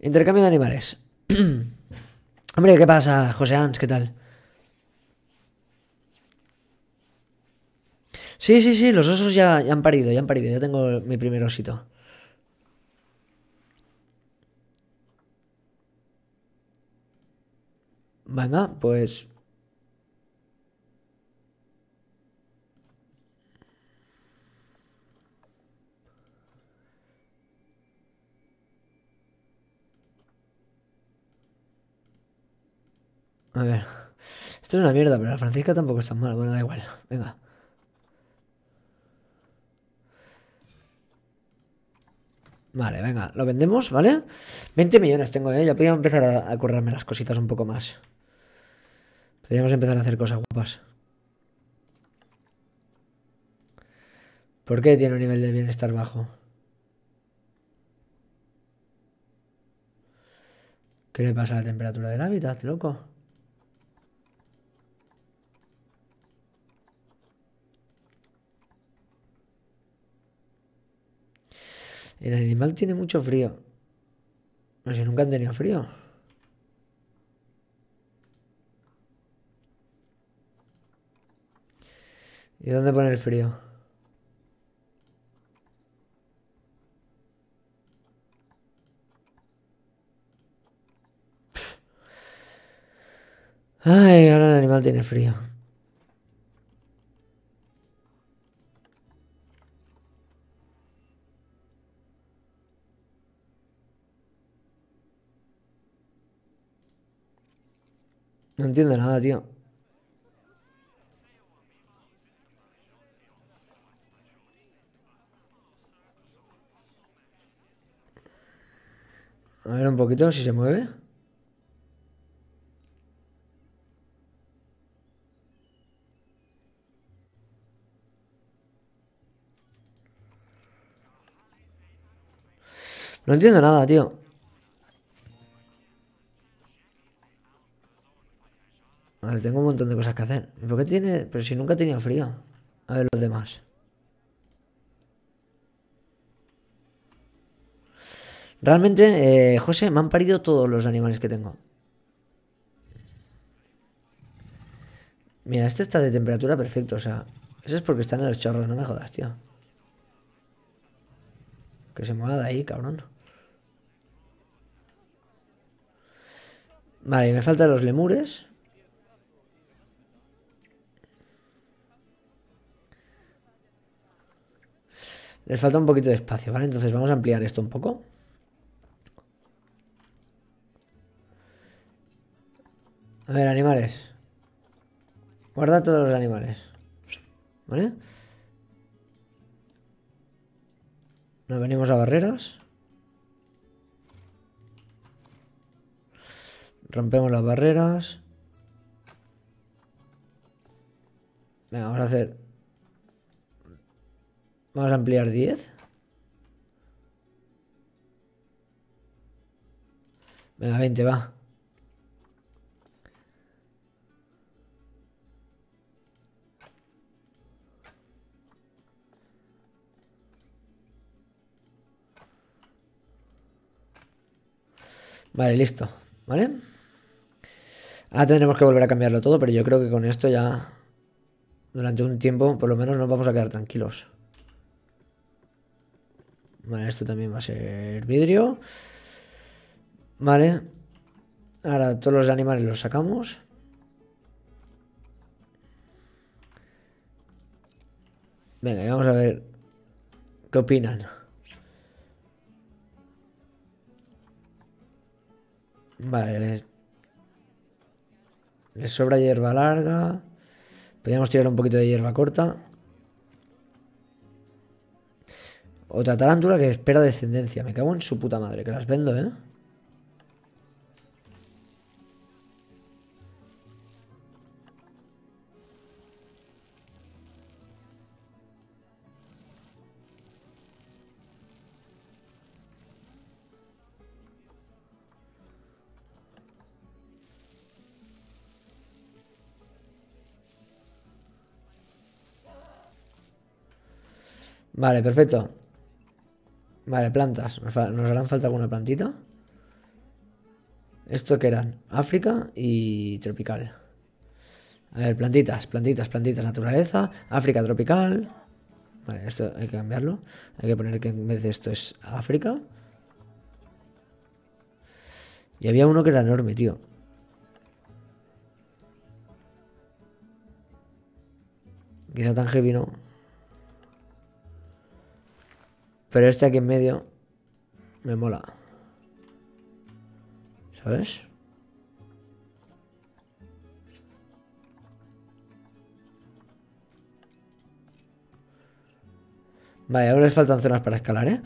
[SPEAKER 1] Intercambio de animales. Hombre, ¿qué pasa, José Ans? ¿Qué tal? Sí, sí, sí, los osos ya, ya, han parido, ya han parido, ya tengo mi primer osito. Venga, pues A ver. Esto es una mierda, pero la Francisca tampoco es tan mal. Bueno, da igual. Venga. Vale, venga, lo vendemos, ¿vale? 20 millones tengo, ¿eh? Ya podríamos empezar a, a currarme las cositas un poco más. Podríamos empezar a hacer cosas guapas. ¿Por qué tiene un nivel de bienestar bajo? ¿Qué le pasa a la temperatura del hábitat, loco? El animal tiene mucho frío. No sé, nunca han tenido frío. ¿Y dónde pone el frío? Ay, ahora el animal tiene frío. No entiendo nada, tío. A ver un poquito si se mueve. No entiendo nada, tío. A tengo un montón de cosas que hacer. ¿Por qué tiene...? Pero si nunca tenía tenido frío. A ver los demás. Realmente, eh, José, me han parido todos los animales que tengo. Mira, este está de temperatura perfecta, o sea... Eso es porque están en los chorros, no me jodas, tío. Que se mueva de ahí, cabrón. Vale, me faltan los lemures. Les falta un poquito de espacio, ¿vale? Entonces vamos a ampliar esto un poco. A ver, animales. Guarda todos los animales. ¿Vale? Nos venimos a barreras. Rompemos las barreras. Venga, vamos a hacer Vamos a ampliar 10. Venga, 20, va. Vale, listo. ¿Vale? Ahora tendremos que volver a cambiarlo todo, pero yo creo que con esto ya... Durante un tiempo, por lo menos, nos vamos a quedar tranquilos. Vale, esto también va a ser vidrio. Vale. Ahora todos los animales los sacamos. Venga, vamos a ver qué opinan. Vale, les, les sobra hierba larga. Podríamos tirar un poquito de hierba corta. Otra tarántula que espera descendencia. Me cago en su puta madre, que las vendo, ¿eh? Vale, perfecto. Vale, plantas. Nos, harán falta alguna plantita. ¿Esto qué eran? África y tropical. A ver, plantitas, plantitas, plantitas, naturaleza, África tropical. Vale, esto hay que cambiarlo. Hay que poner que en vez de esto es África. Y había uno que era enorme, tío. Quizá tan heavy no. Pero este aquí en medio me mola. ¿Sabes? Vale, ahora les faltan zonas para escalar, ¿eh?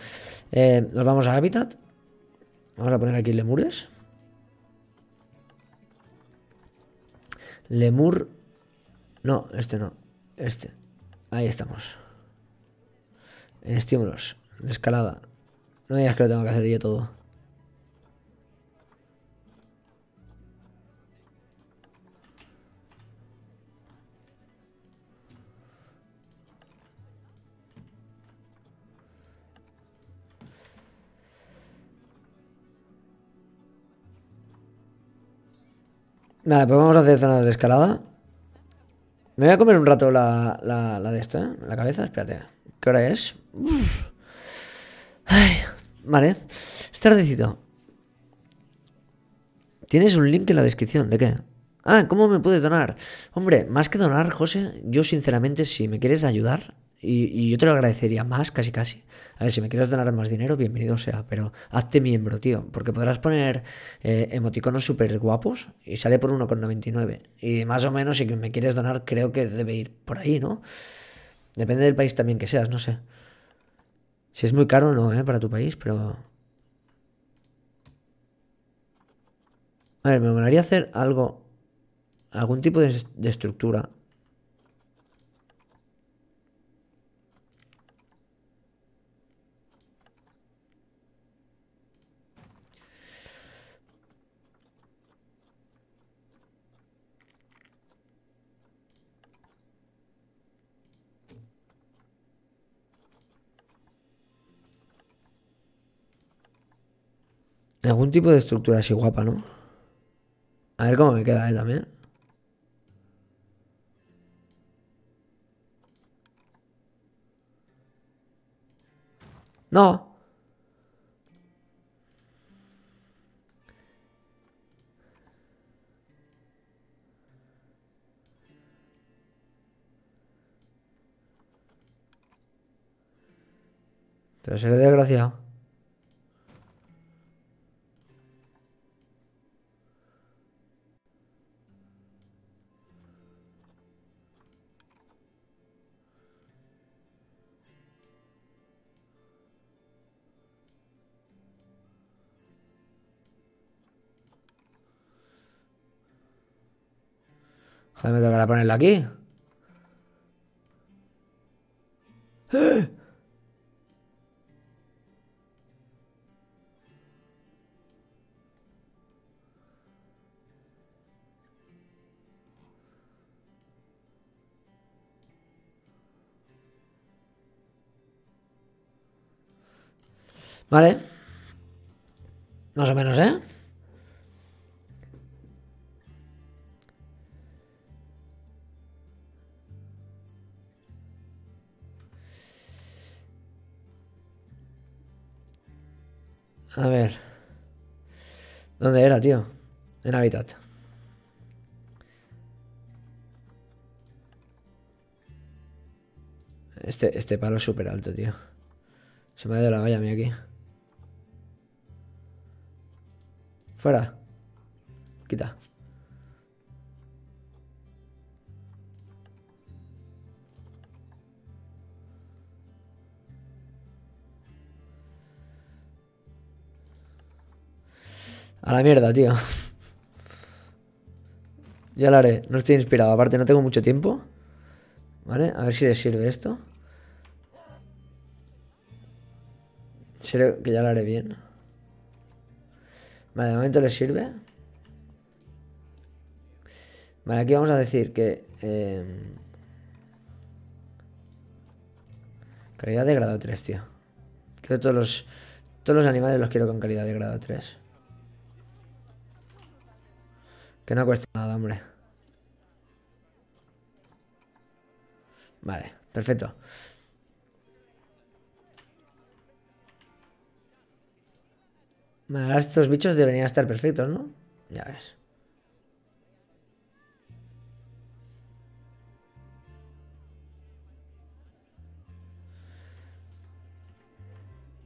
[SPEAKER 1] ¿eh? nos vamos a Habitat. Vamos a poner aquí lemures. Lemur. No, este no. Este. Ahí estamos. En estímulos. De escalada. No digas que lo tengo que hacer yo todo. Vale, pues vamos a hacer zonas de escalada. Me voy a comer un rato la, la, la de esto, ¿eh? La cabeza, espérate. ¿Qué hora es? Ay, vale. Es tardecito. Tienes un link en la descripción. ¿De qué? Ah, ¿cómo me puedes donar? Hombre, más que donar, José, yo sinceramente, si me quieres ayudar, y, yo te lo agradecería más, casi casi. A ver, si me quieres donar más dinero, bienvenido sea, pero hazte miembro, tío, porque podrás poner eh, emoticonos súper guapos y sale por 1,99. Y más o menos, si me quieres donar, creo que debe ir por ahí, ¿no? Depende del país también que seas, no sé. Si es muy caro, no, ¿eh? Para tu país, pero... A ver, me gustaría hacer algo... Algún tipo de estructura Algún tipo de estructura así guapa, ¿no? A ver cómo me queda, ¿eh? También. No. Pero seré desgraciado. sea, me tocará ponerla aquí. Vale. Más o menos, ¿eh? A ver. ¿Dónde era, tío? En hábitat. Este, este palo es súper alto, tío. Se me ha ido la valla a mí aquí. Fuera. Quita. A la mierda, tío. ya lo haré. No estoy inspirado. Aparte, no tengo mucho tiempo. ¿Vale? A ver si les sirve esto. creo que ya lo haré bien. Vale, de momento les sirve. Vale, aquí vamos a decir que... Em, calidad de grado 3, tío. que todos los, todos los animales los quiero con calidad de grado 3. Que no cuesta nada, hombre. Vale, perfecto. Vale, estos bichos deberían estar perfectos, ¿no? Ya ves.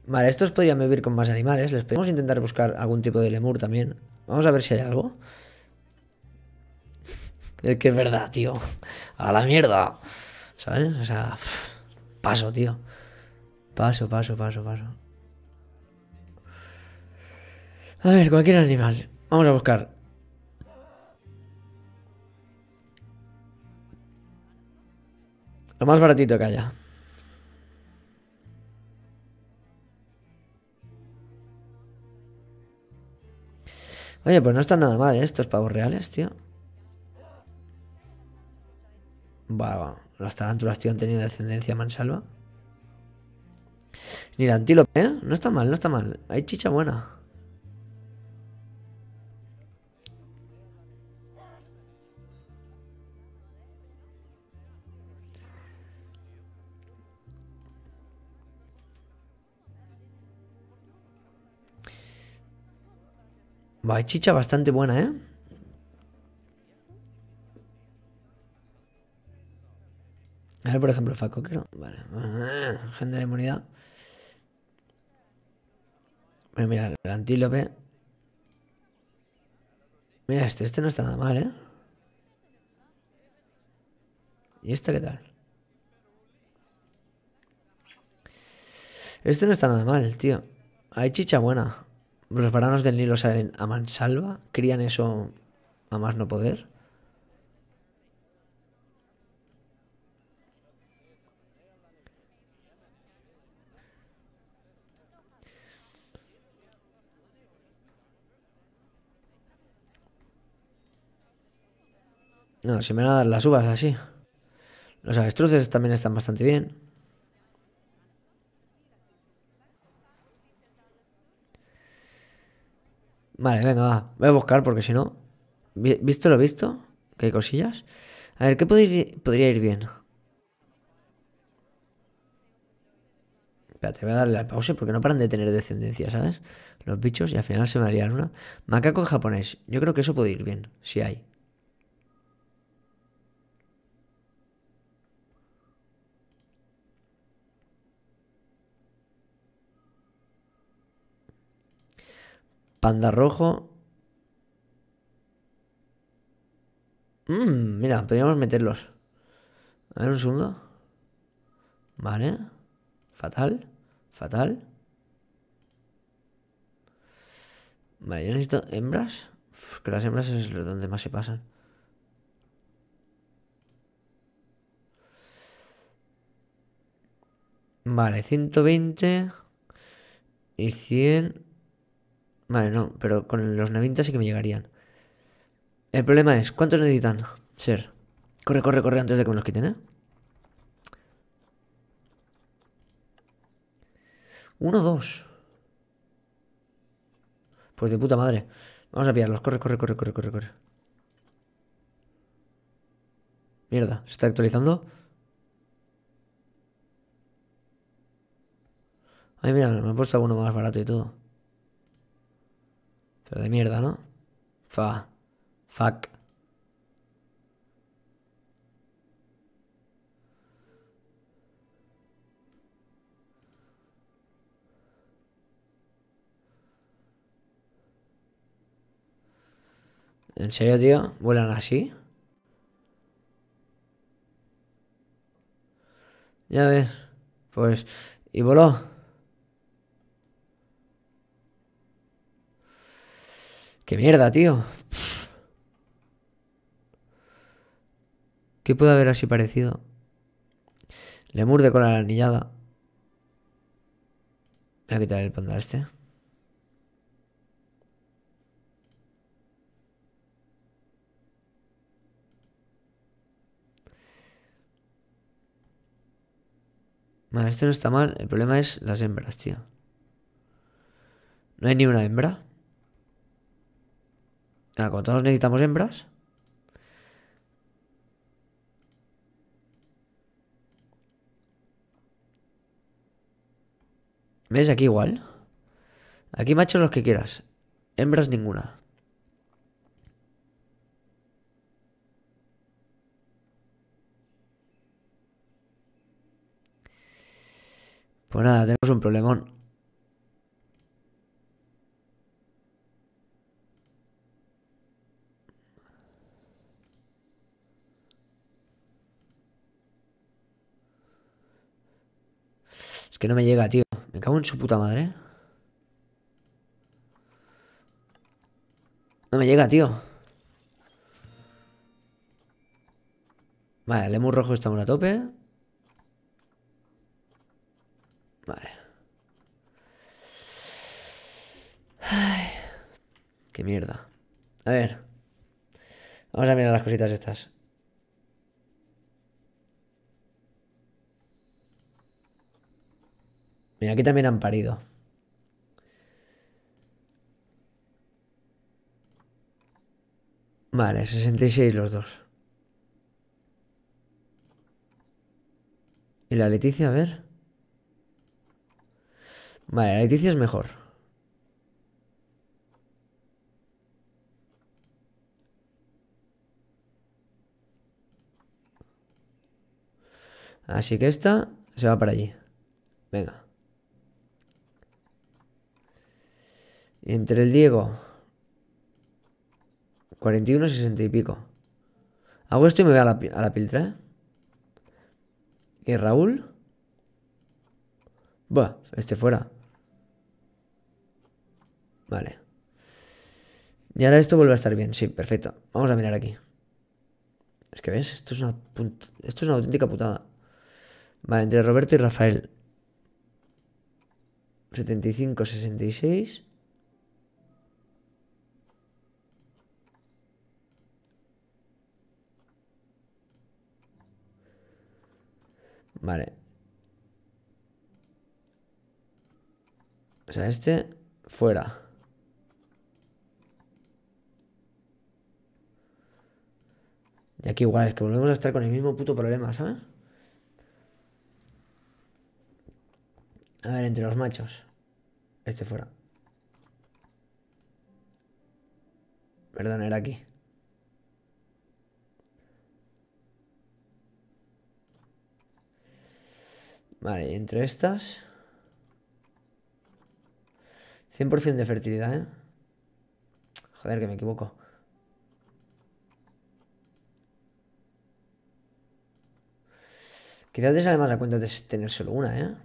[SPEAKER 1] Vale, estos podrían vivir con más animales. Les podemos intentar buscar algún tipo de lemur también. Vamos a ver si hay algo. Es que es verdad, tío. A la mierda. ¿Sabes? O sea, paso, tío. Paso, paso, paso, paso. A ver, cualquier animal. Vamos a buscar. Lo más baratito que haya. Oye, pues no están nada mal ¿eh? estos pavos reales, tío. Va, Las tarántulas, tío, han tenido descendencia mansalva. mira antílope, ¿eh? No está mal, no está mal. Hay chicha buena. Va, hay chicha bastante buena, ¿eh? A ver, por ejemplo, Facoquero. Vale. Gente de inmunidad. Voy pues el antílope. Mira este, este no está nada mal, ¿eh? ¿Y este qué tal? Este no está nada mal, tío. Hay chicha buena. Los varanos del Nilo salen a mansalva. Crían eso a más no poder. No, se me van a dar las uvas así. Los avestruces también están bastante bien. Vale, venga, va. Voy a buscar porque si no... ¿Visto lo visto? Que hay cosillas. A ver, ¿qué podría ir bien? Espérate, voy a darle al pause porque no paran de tener descendencia, ¿sabes? Los bichos y al final se me harían una. Macaco japonés. Yo creo que eso puede ir bien, si hay. Panda rojo. Mm, mira, podríamos meterlos. A ver un segundo. Vale. Fatal. Fatal. Vale, yo necesito hembras. que las hembras es donde más se pasan. Vale, 120 y 100. Vale, no, pero con los 90 sí que me llegarían. El problema es, ¿cuántos necesitan ser? Corre, corre, corre antes de que me los quiten, ¿eh? Uno, dos. Pues de puta madre. Vamos a pillarlos. Corre, corre, corre, corre, corre, corre. Mierda, ¿se está actualizando? Ay, mira, me han puesto alguno más barato y todo de mierda, ¿no? Fa. Fuck. ¿En serio, tío? ¿Vuelan así? Ya ves. Pues... ¿Y voló? Qué mierda, tío. ¿Qué puede haber así parecido? Le murde con la anillada. Voy a quitar el panda este. Vale, este no está mal. El problema es las hembras, tío. No hay ni una hembra. Ah, con todos necesitamos hembras. ¿Ves? Aquí igual. Aquí machos los que quieras. Hembras ninguna. Pues nada, tenemos un problemón. que no me llega, tío. Me cago en su puta madre. Eh. No me llega, tío. Vale, el emu rojo está a tope. Vale. Ay, qué mierda. A ver. Vamos a mirar las cositas estas. Mira, aquí también han parido. Vale, 66 los dos. ¿Y la Leticia? A ver. Vale, la Leticia es mejor. Así que esta se va para allí. Venga. Entre el Diego. 41, 60 y pico. Hago esto y me voy a la, piltra. ¿Y Raúl? Buah, este fuera. Vale. Y ahora esto vuelve a estar bien. Sí, perfecto. Vamos a mirar aquí. Es que ves, esto es una, esto es una auténtica putada. Vale, entre Roberto y Rafael. 75, 66. Vale. O sea, este fuera. Y aquí igual, es que volvemos a estar con el mismo puto problema, ¿sabes? A ver, entre los machos. Este fuera. Perdón, era aquí. Vale, entre estas... 100% de fertilidad, ¿eh? Joder, que me equivoco. Quizás te sale más la cuenta de tener solo una, ¿eh?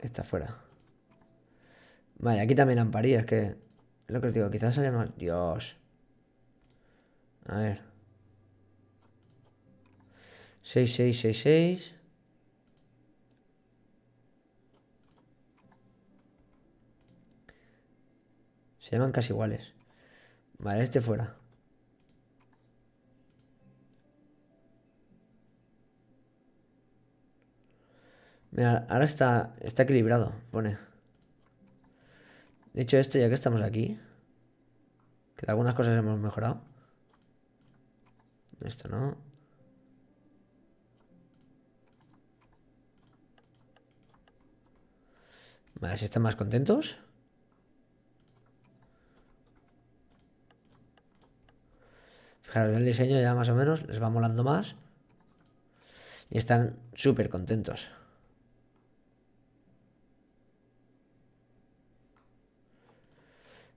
[SPEAKER 1] Está fuera. Vale, aquí también es que... Lo que os digo, quizás sale más... Dios. A ver. 6, Se llaman casi iguales. Vale, este fuera. Mira, ahora está, está equilibrado, pone. De hecho esto, ya que estamos aquí, que algunas cosas hemos mejorado. Esto no. Vale, si están más contentos. Fijaros, el diseño ya más o menos les va molando más. Y están súper contentos.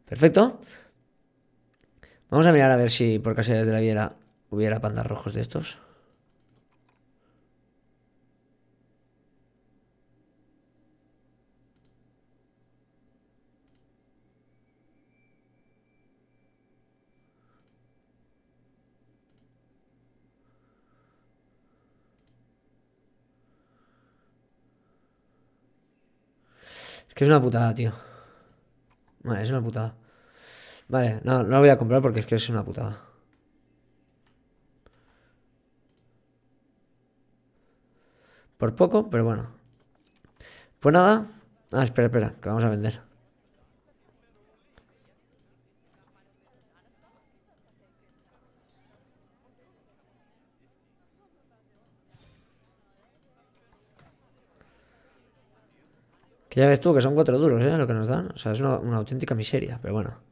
[SPEAKER 1] Perfecto. Vamos a mirar a ver si por casualidad de la viera hubiera pandas rojos de estos. que es una putada, tío. Vale, es una putada. Vale, no, no lo voy a comprar porque es que es una putada. Por poco, pero bueno. Pues nada. Ah, espera, espera, que vamos a vender. Que ya ves tú que son cuatro duros, ¿eh? Lo que nos dan. O sea, es una, una auténtica miseria, pero bueno.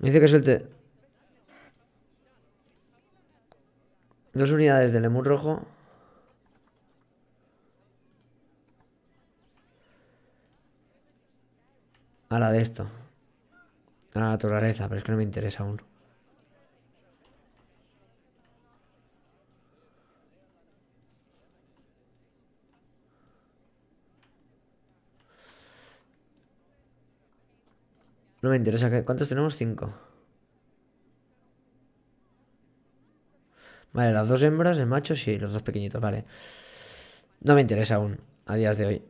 [SPEAKER 1] Me dice que suelte dos unidades de lemur rojo. A la de esto. A la naturaleza, pero es que no me interesa aún. No me interesa. ¿Cuántos tenemos? Cinco. Vale, las dos hembras, el macho, sí, los dos pequeñitos, vale. No me interesa aún, a días de hoy.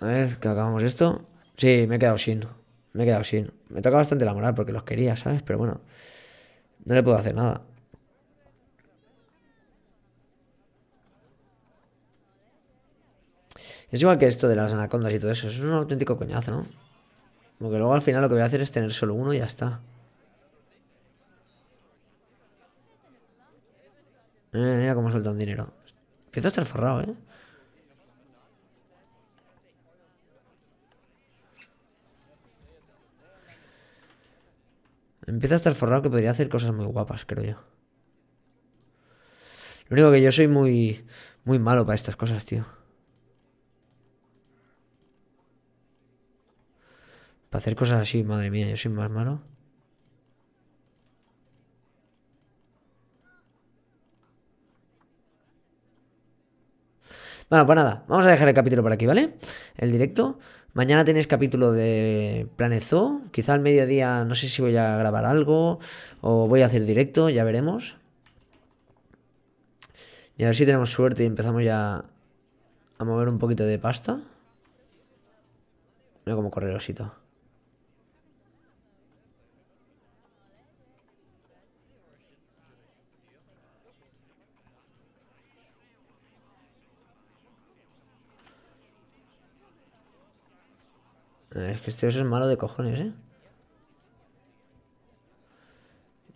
[SPEAKER 1] A ver, que acabamos esto. Sí, me he quedado sin. Me he quedado sin. Me toca bastante la moral porque los quería, ¿sabes? Pero bueno, no le puedo hacer nada. Es igual que esto de las anacondas y todo eso. Eso es un auténtico coñazo, ¿no? Como luego al final lo que voy a hacer es tener solo uno y ya está. mira cómo sueltan dinero. Empieza a estar forrado, ¿eh? Empieza a estar forrado que podría hacer cosas muy guapas, creo yo. Lo único que yo soy muy, muy malo para estas cosas, tío. Para hacer cosas así, madre mía, yo soy más malo. Bueno, pues nada, vamos a dejar el capítulo por aquí, ¿vale? El directo. Mañana tenéis capítulo de Planet Quizá al mediodía no sé si voy a grabar algo o voy a hacer directo, ya veremos. Y a ver si tenemos suerte y empezamos ya a mover un poquito de pasta. Mira cómo corre el Es que este oso es malo de cojones, ¿eh?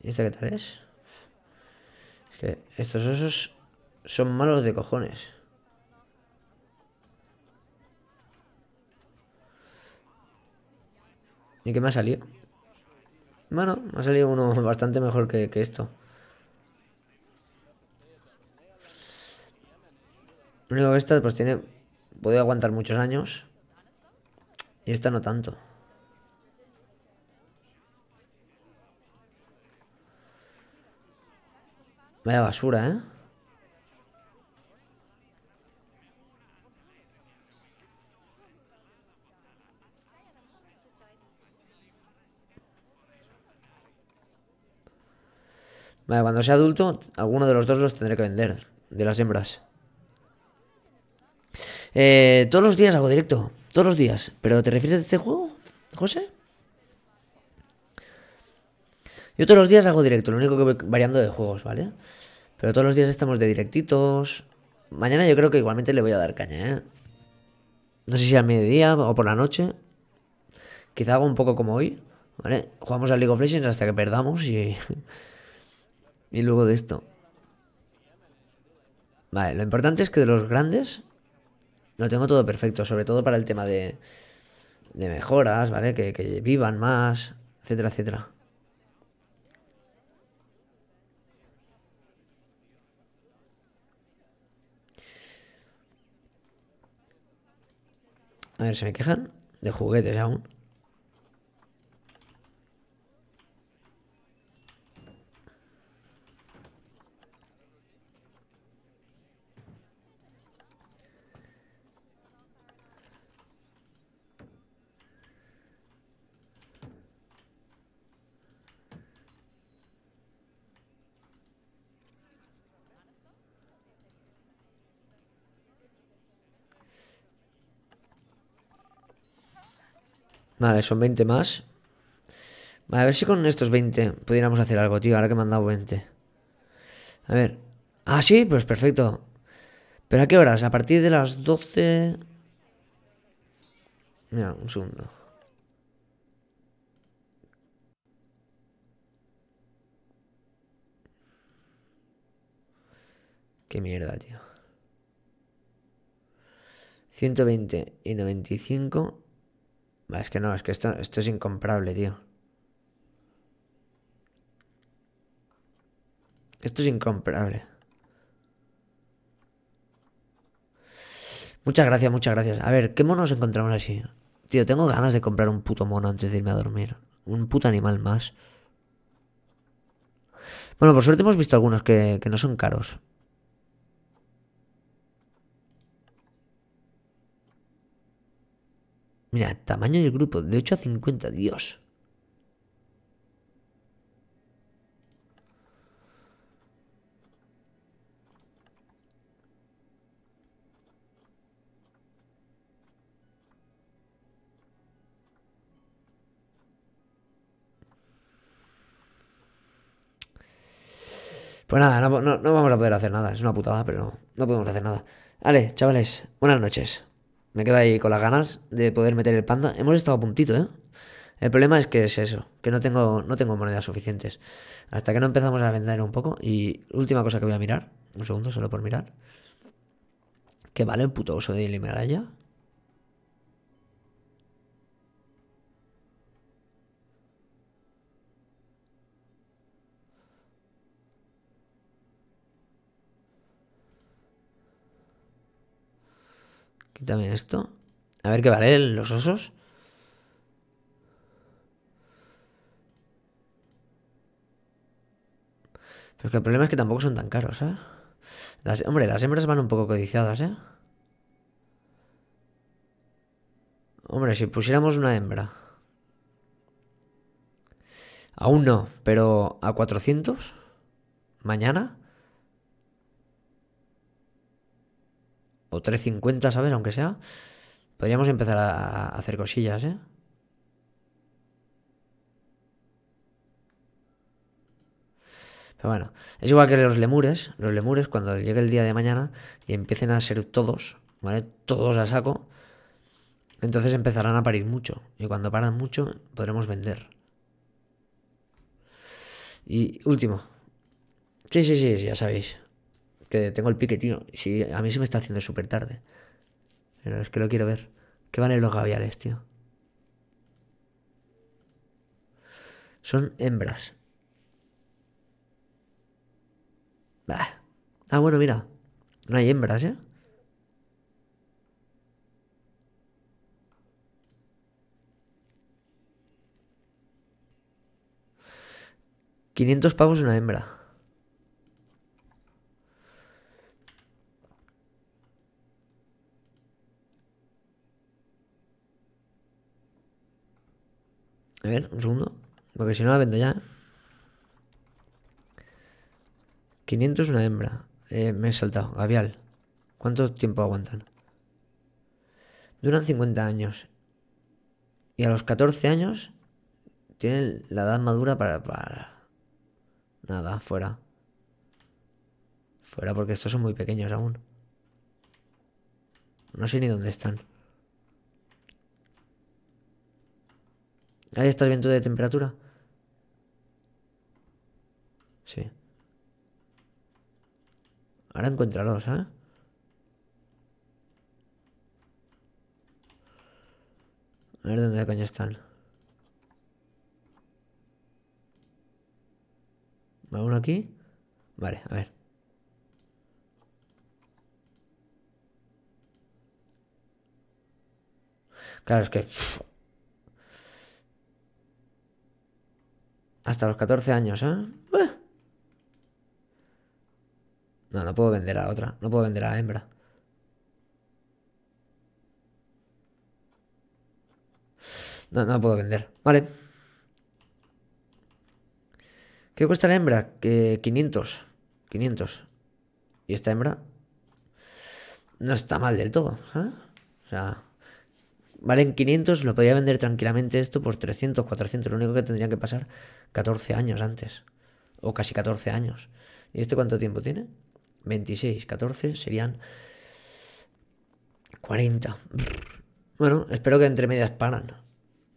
[SPEAKER 1] ¿Y este qué tal es? Es que estos osos son malos de cojones. ¿Y qué me ha salido? Bueno, me ha salido uno bastante mejor que, que esto. Lo único que esta pues tiene... Puede aguantar muchos años. Y esta no tanto. Vaya basura, ¿eh? Vale, cuando sea adulto, alguno de los dos los tendré que vender. De las hembras. Eh, todos los días hago directo. Todos los días. ¿Pero te refieres a este juego, José? Yo todos los días hago directo, lo único que voy variando de juegos, ¿vale? Pero todos los días estamos de directitos. Mañana yo creo que igualmente le voy a dar caña, ¿eh? No sé si a mediodía o por la noche. Quizá hago un poco como hoy, ¿vale? Jugamos al League of Legends hasta que perdamos y... y luego de esto. Vale, lo importante es que de los grandes lo tengo todo perfecto, sobre todo para el tema de, mejoras, ¿vale? Que, que vivan más, etcétera, etcétera. A ver, ¿se me quejan? De juguetes aún. Vale, son 20 más. Vale, a ver si con estos 20 pudiéramos hacer algo, tío. Ahora que me han dado 20. A ver. Ah, sí, pues perfecto. ¿Pero a qué horas? A partir de las 12... Mira, un segundo. Qué mierda, tío. 120 y 95. Es que no, es que esto, es incomparable, tío. Esto es incomparable. Muchas gracias, muchas gracias. A ver, ¿qué monos encontramos así? Tío, tengo ganas de comprar un puto mono antes de irme a dormir. Un puto animal más. Bueno, por suerte hemos visto algunos que no son caros. Mira, tamaño del grupo, de 8 a 50, Dios. Pues nada, no, vamos a poder hacer nada. Es una putada, pero no, no podemos hacer nada. Vale, chavales, buenas noches. Me quedo ahí con las ganas de poder meter el panda. Hemos estado a puntito, ¿eh? El problema es que es eso, que no tengo, no tengo monedas suficientes. Hasta que no empezamos a vender un poco. Y última cosa que voy a mirar, un segundo, solo por mirar. Que vale el puto oso de limeralla. Quítame esto. A ver qué valen los osos. Pero es que el problema es que tampoco son tan caros, ¿eh? Las, hombre, las hembras van un poco codiciadas, ¿eh? Hombre, si pusiéramos una hembra. Aún no, pero a 400. Mañana. 3.50, ¿sabes? Aunque sea. Podríamos empezar a, hacer cosillas, ¿eh? Pero bueno, es igual que los lemures. Los lemures, cuando llegue el día de mañana y empiecen a ser todos, ¿vale? Todos a saco. Entonces empezarán a parir mucho. Y cuando paran mucho, podremos vender. Y último. Sí, sí, sí, ya sabéis tengo el pique, tío. Si, a mí se me está haciendo súper tarde. Pero es que lo quiero ver. ¿Qué valen los gaviales, tío? Son hembras. Ah, bueno, mira. No hay hembras, ¿eh? ¿500 pavos una hembra? A ver, un segundo. Porque si no la vendo ya. 500 una hembra. Eh, me he saltado. Gavial. ¿Cuánto tiempo aguantan? Duran 50 años. Y a los 14 años tienen la edad madura para... para... Nada, fuera. Fuera porque estos son muy pequeños aún. No sé ni dónde están. Ahí el viento de temperatura. Sí. Ahora encuéntralos, ¿eh? A ver dónde coño están. ¿Va uno aquí? Vale, a ver. Claro, es que Hasta los 14 años, ¿eh? No, no puedo vender a la otra. No puedo vender a la hembra. No, no puedo vender. Vale. ¿Qué cuesta la hembra? Que 500. 500. ¿Y esta hembra? No está mal del todo, ¿eh? O sea... Vale, en 500, lo podía vender tranquilamente esto por 300, 400. Lo único que tendría que pasar 14 años antes. O casi 14 años. ¿Y este cuánto tiempo tiene? 26, 14 serían 40. Bueno, espero que entre medias paran.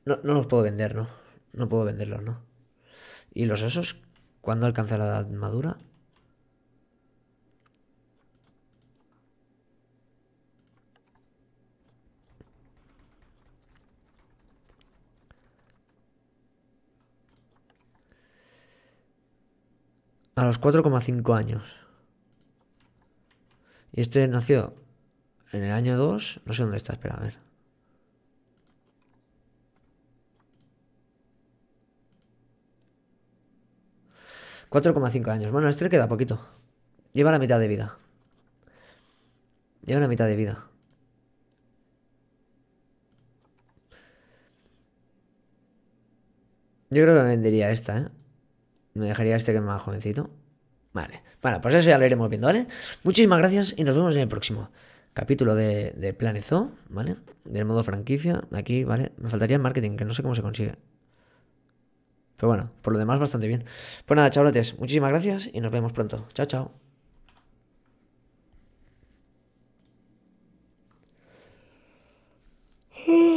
[SPEAKER 1] No, no los puedo vender, ¿no? No puedo venderlos, ¿no? ¿Y los osos? ¿Cuándo alcanza la edad madura? a los 4,5 años. Y este nació en el año 2, no sé dónde está, espera, a ver. ...4,5 años... Bueno, este le queda poquito... ...lleva la mitad de vida... ...lleva la mitad de vida... ...yo creo que me vendería esta, ¿eh? Me dejaría este que es más jovencito. Vale. Bueno, pues eso ya lo iremos viendo, ¿vale? Muchísimas gracias y nos vemos en el próximo capítulo de, de ¿vale? Del modo franquicia, aquí, ¿vale? Me faltaría el marketing, que no sé cómo se consigue. Pero bueno, por lo demás bastante bien. Pues nada, chavalotes, muchísimas gracias y nos vemos pronto. Chao, chao.